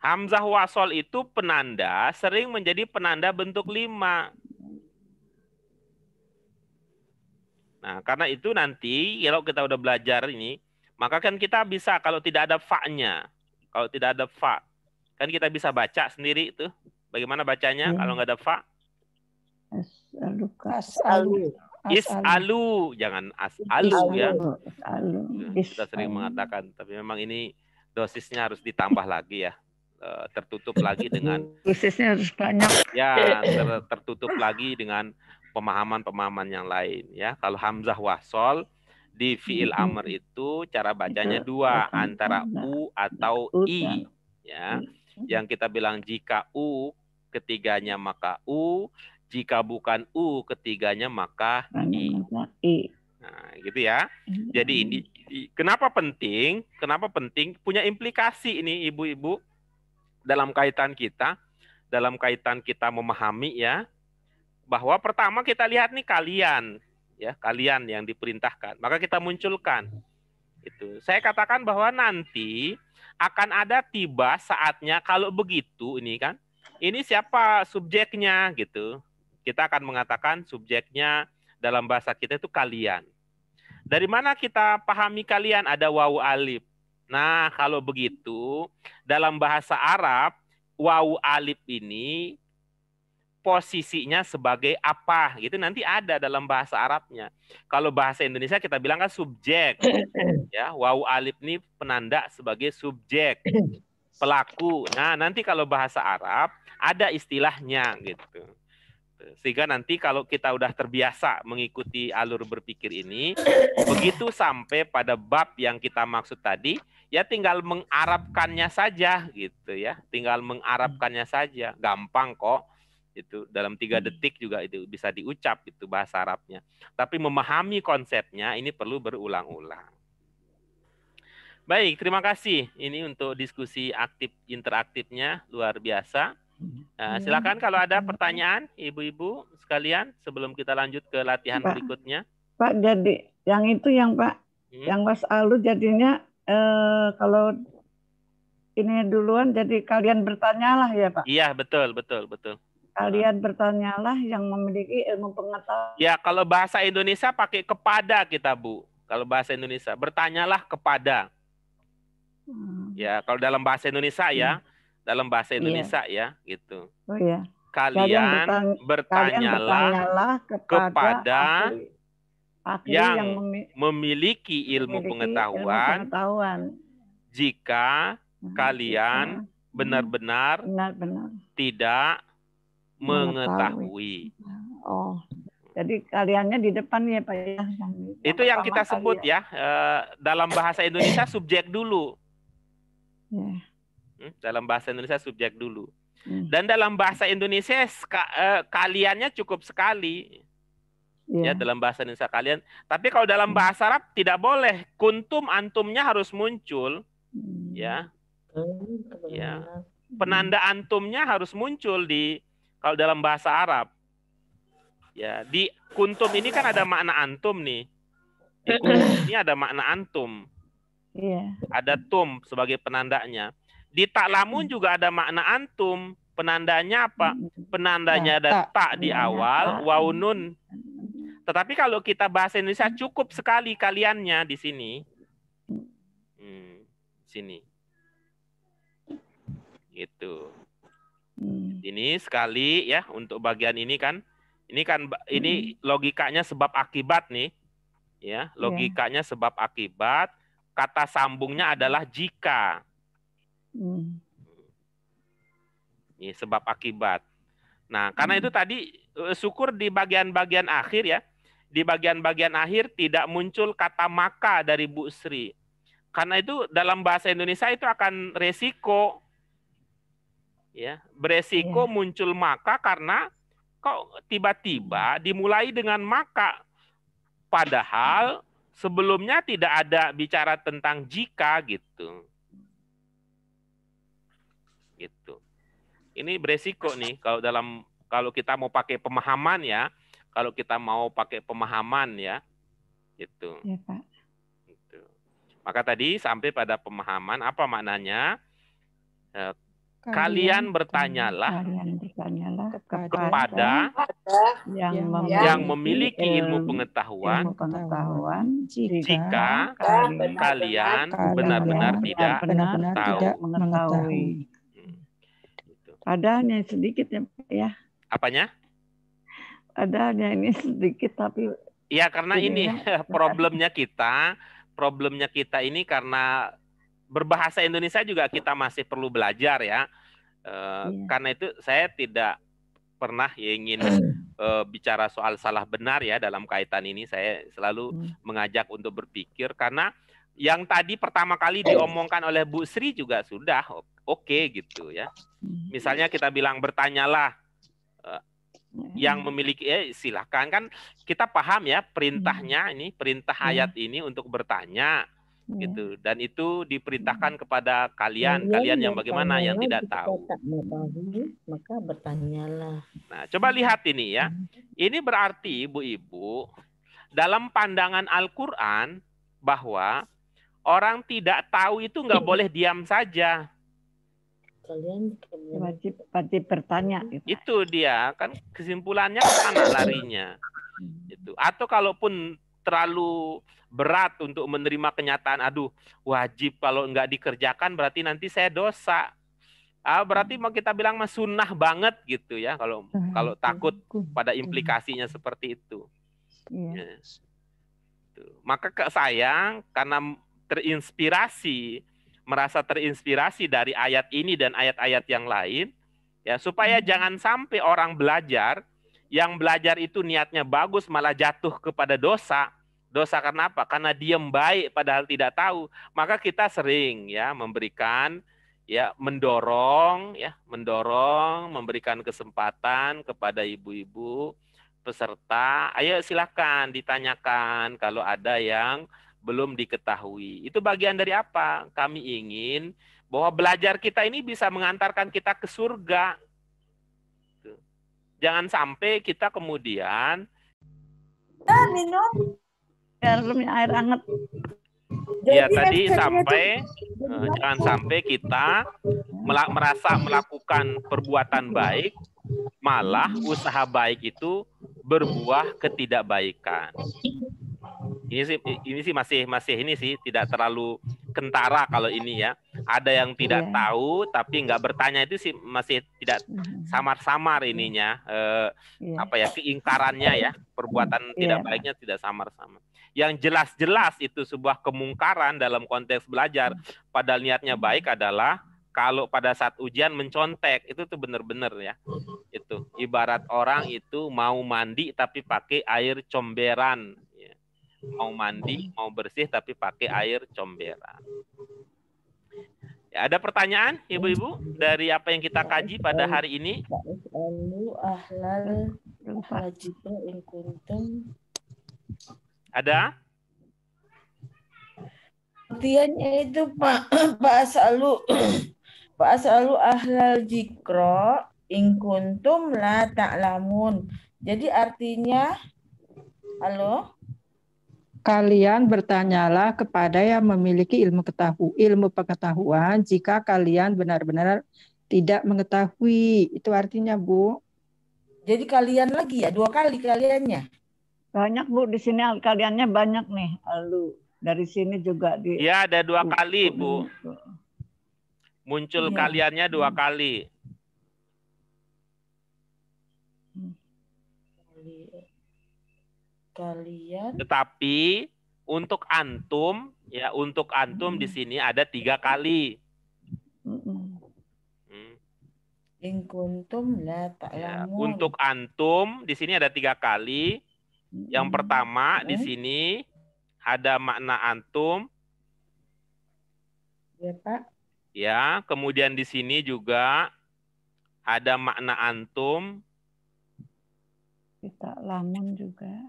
[SPEAKER 1] Hamzah wasol itu penanda sering menjadi penanda bentuk lima. Nah, karena itu nanti kalau kita udah belajar ini, maka kan kita bisa kalau tidak ada fa-nya. Kalau tidak ada fa, kan kita bisa baca sendiri itu. Bagaimana bacanya iya. kalau nggak ada fa?
[SPEAKER 2] alu, is alu,
[SPEAKER 1] jangan as alu ya. Nah, is Kita sering mengatakan, tapi memang ini dosisnya harus ditambah lagi ya. Eh, tertutup lagi dengan
[SPEAKER 2] dosisnya harus banyak.
[SPEAKER 1] Ya, ter tertutup lagi dengan pemahaman-pemahaman yang lain ya. Kalau hamzah wasol di fiil amr itu cara bacanya dua antara u atau i ya. Yang kita bilang jika u ketiganya maka u, jika bukan U ketiganya maka I. Nah, gitu ya. Iya. Jadi ini kenapa penting? Kenapa penting? Punya implikasi ini ibu-ibu dalam kaitan kita, dalam kaitan kita memahami ya bahwa pertama kita lihat nih kalian ya, kalian yang diperintahkan. Maka kita munculkan itu. Saya katakan bahwa nanti akan ada tiba saatnya kalau begitu ini kan. Ini siapa subjeknya gitu kita akan mengatakan subjeknya dalam bahasa kita itu kalian. Dari mana kita pahami kalian ada wawu alif. Nah, kalau begitu dalam bahasa Arab wawu alif ini posisinya sebagai apa gitu nanti ada dalam bahasa Arabnya. Kalau bahasa Indonesia kita bilang kan subjek. Ya, wawu alif ini penanda sebagai subjek pelaku. Nah, nanti kalau bahasa Arab ada istilahnya gitu sehingga nanti kalau kita udah terbiasa mengikuti alur berpikir ini begitu sampai pada bab yang kita maksud tadi ya tinggal mengarapkannya saja gitu ya tinggal mengarapkannya saja gampang kok itu dalam tiga hmm. detik juga itu bisa diucap itu bahasa Arabnya tapi memahami konsepnya ini perlu berulang-ulang baik terima kasih ini untuk diskusi aktif interaktifnya luar biasa Nah, iya. silakan kalau ada pertanyaan ibu-ibu sekalian sebelum kita lanjut ke latihan Pak, berikutnya.
[SPEAKER 2] Pak jadi yang itu yang Pak hmm. yang Mas Alu jadinya eh, kalau ini duluan jadi kalian bertanyalah ya Pak.
[SPEAKER 1] Iya betul betul betul.
[SPEAKER 2] Kalian bertanyalah yang memiliki ilmu pengetahuan.
[SPEAKER 1] Ya kalau bahasa Indonesia pakai kepada kita Bu. Kalau bahasa Indonesia bertanyalah kepada. Hmm. Ya kalau dalam bahasa Indonesia ya, hmm. ya dalam bahasa iya. Indonesia yeah. ya gitu. Oh Yeah. Kalian, kalian bertanyalah, kalian bertanyalah
[SPEAKER 2] kepada, kepada ahli,
[SPEAKER 1] ahli yang, yang memiliki ilmu memiliki pengetahuan, pengetahuan jika nah, kalian hmm, benar-benar tidak mengetahui.
[SPEAKER 2] mengetahui. Oh, jadi kaliannya di depan ya Pak ya.
[SPEAKER 1] Itu yang kita sebut kalian. ya eh, dalam bahasa Indonesia subjek dulu. Yeah. Hmm, dalam bahasa Indonesia subjek dulu. Hmm. Dan dalam bahasa Indonesia eh, kaliannya cukup sekali. Yeah. Ya dalam bahasa Indonesia kalian. Tapi kalau dalam bahasa Arab tidak boleh. Kuntum antumnya harus muncul. Hmm. Ya.
[SPEAKER 2] Ya. Penanda
[SPEAKER 1] antumnya harus muncul di kalau dalam bahasa Arab. Ya, di kuntum ini kan ada makna antum nih. Di ini ada makna antum. Iya. Ada tum sebagai penandanya. Di tak lamun juga ada makna antum. Penandanya apa? Penandanya ada tak di awal, waunun. Tetapi kalau kita bahasa Indonesia cukup sekali kaliannya di sini. Hmm, sini. Gitu. Ini sekali ya untuk bagian ini kan. Ini kan ini hmm. logikanya sebab akibat nih. Ya, iya. logikanya sebab akibat, kata sambungnya adalah jika. Hmm. Ini sebab akibat. Nah, karena hmm. itu tadi eh, syukur di bagian-bagian akhir ya. Di bagian-bagian akhir tidak muncul kata maka dari Bu Sri. Karena itu dalam bahasa Indonesia itu akan resiko. Ya, beresiko ya. muncul maka karena kok tiba-tiba dimulai dengan maka padahal sebelumnya tidak ada bicara tentang jika gitu. ini beresiko nih kalau dalam kalau kita mau pakai pemahaman ya, kalau kita mau pakai pemahaman ya, gitu. Ya, Pak. Gitu. Maka tadi sampai pada pemahaman apa maknanya? Eh,
[SPEAKER 2] kalian, kalian
[SPEAKER 1] bertanyalah,
[SPEAKER 2] kalian bertanyalah kepada, kepada yang, yang memiliki ilmu pengetahuan, ilmu pengetahuan jika, jika kalian benar-benar tidak, benar -benar mengetahui yang sedikit ya Pak ya. Apanya? Padahalnya ini sedikit tapi
[SPEAKER 1] Ya karena ini problemnya kita, problemnya kita ini karena berbahasa Indonesia juga kita masih perlu belajar ya. E, iya. Karena itu saya tidak pernah ya ingin e, bicara soal salah benar ya dalam kaitan ini. Saya selalu hmm. mengajak untuk berpikir karena yang tadi pertama kali oh. diomongkan oleh Bu Sri juga sudah oke okay, gitu ya. Hmm. Misalnya kita bilang bertanyalah uh, yang memiliki eh, silahkan kan kita paham ya perintahnya hmm. ini perintah ayat ini untuk bertanya gitu dan itu diperintahkan kepada kalian kalian, yang bagaimana yang tidak tahu
[SPEAKER 2] maka bertanyalah
[SPEAKER 1] nah coba lihat ini ya ini berarti ibu-ibu dalam pandangan Al-Qur'an bahwa Orang tidak tahu itu nggak boleh diam saja.
[SPEAKER 2] Kalian wajib, wajib bertanya. Gitu.
[SPEAKER 1] Itu dia kan kesimpulannya ke kan sana larinya. Itu atau kalaupun terlalu berat untuk menerima kenyataan. Aduh, wajib kalau nggak dikerjakan berarti nanti saya dosa. Ah, berarti mau kita bilang mas sunnah banget gitu ya kalau kalau takut pada implikasinya seperti itu. Yes. Iya. Ya. Maka ke saya karena terinspirasi merasa terinspirasi dari ayat ini dan ayat-ayat yang lain ya supaya hmm. jangan sampai orang belajar yang belajar itu niatnya bagus malah jatuh kepada dosa dosa karena apa karena diam baik padahal tidak tahu maka kita sering ya memberikan ya mendorong ya mendorong memberikan kesempatan kepada ibu-ibu peserta ayo silahkan ditanyakan kalau ada yang belum diketahui. Itu bagian dari apa? Kami ingin bahwa belajar kita ini bisa mengantarkan kita ke surga. Jangan sampai kita kemudian
[SPEAKER 2] ah, minum air air hangat. Ya tadi sampai eh,
[SPEAKER 1] jangan sampai kita merasa melakukan perbuatan baik malah usaha baik itu berbuah ketidakbaikan. Ini sih ini sih masih masih ini sih tidak terlalu kentara kalau ini ya. Ada yang tidak yeah. tahu tapi nggak bertanya itu sih masih tidak mm-hmm. samar-samar ininya eh, yeah. apa ya keingkarannya ya perbuatan yeah. tidak baiknya tidak samar-samar. Yang jelas-jelas itu sebuah kemungkaran dalam konteks belajar. Padahal niatnya mm-hmm. baik adalah kalau pada saat ujian mencontek itu tuh bener-bener ya itu ibarat orang itu mau mandi tapi pakai air comberan mau mandi, mau bersih tapi pakai air comberan. Ya, ada pertanyaan, Ibu-ibu, dari apa yang kita kaji pada hari ini? Ada?
[SPEAKER 2] Artinya itu Pak Pak
[SPEAKER 3] Asalu Pak Asalu ahlal jikro ingkuntum la taklamun. Jadi artinya halo? kalian bertanyalah kepada yang memiliki ilmu ketahu ilmu pengetahuan jika kalian benar-benar tidak mengetahui itu artinya bu
[SPEAKER 2] jadi kalian lagi ya dua kali kaliannya banyak bu di sini kaliannya banyak nih lalu dari sini juga di
[SPEAKER 1] ya ada dua oh, kali oh, bu gitu. muncul ya. kaliannya dua hmm. kali
[SPEAKER 2] kalian.
[SPEAKER 1] Tetapi untuk antum ya untuk antum hmm. di sini ada tiga kali. Hmm. Hmm.
[SPEAKER 2] lah kuntum la ya, Untuk
[SPEAKER 1] antum di sini ada tiga kali. Yang pertama okay. di sini ada makna antum. Ya Pak. Ya, kemudian di sini juga ada makna antum.
[SPEAKER 2] Kita lamun juga.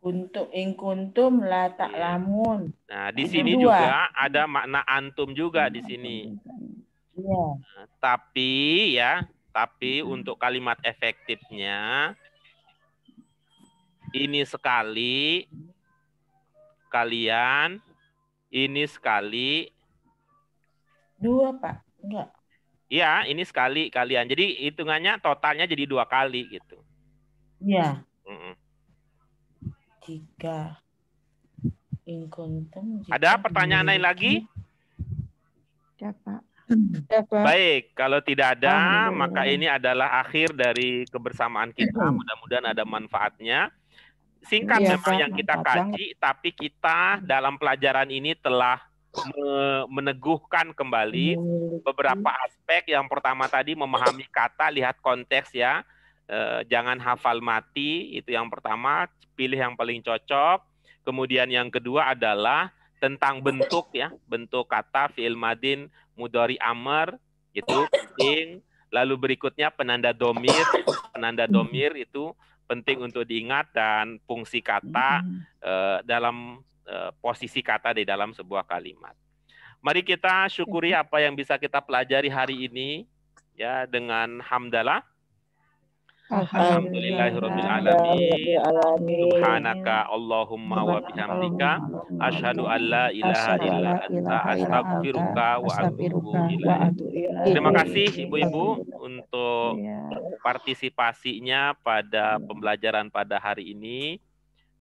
[SPEAKER 3] Kuntum ing kuntum la iya. lamun.
[SPEAKER 1] Nah, di Itu sini dua. juga ada makna antum juga di sini.
[SPEAKER 2] Iya. Nah,
[SPEAKER 1] tapi ya, tapi untuk kalimat efektifnya ini sekali kalian ini sekali
[SPEAKER 2] dua, Pak. Enggak.
[SPEAKER 1] Iya, ini sekali kalian. Jadi hitungannya totalnya jadi dua kali gitu.
[SPEAKER 2] Iya. Mm -mm jika ada pertanyaan lain lagi ya, baik
[SPEAKER 1] kalau tidak ada ah, maka ini adalah akhir dari kebersamaan kita iya. mudah-mudahan ada manfaatnya singkat ya, memang yang kita kaji tapi kita dalam pelajaran ini telah meneguhkan kembali iya. beberapa aspek yang pertama tadi memahami kata lihat konteks ya Eh, jangan hafal mati itu yang pertama, pilih yang paling cocok. Kemudian yang kedua adalah tentang bentuk ya, bentuk kata fi'il madin mudori amr itu penting. Lalu berikutnya penanda domir, penanda domir itu penting untuk diingat dan fungsi kata eh, dalam eh, posisi kata di dalam sebuah kalimat. Mari kita syukuri apa yang bisa kita pelajari hari ini ya dengan hamdalah.
[SPEAKER 2] Alhamdulillahirrabbilalamin
[SPEAKER 1] Subhanaka Allahumma wa bihamdika Ashadu an la ilaha illa anta astagfiruka wa
[SPEAKER 2] atubu Terima iya. kasih Ibu-Ibu
[SPEAKER 1] untuk iya. partisipasinya pada iya. pembelajaran pada hari ini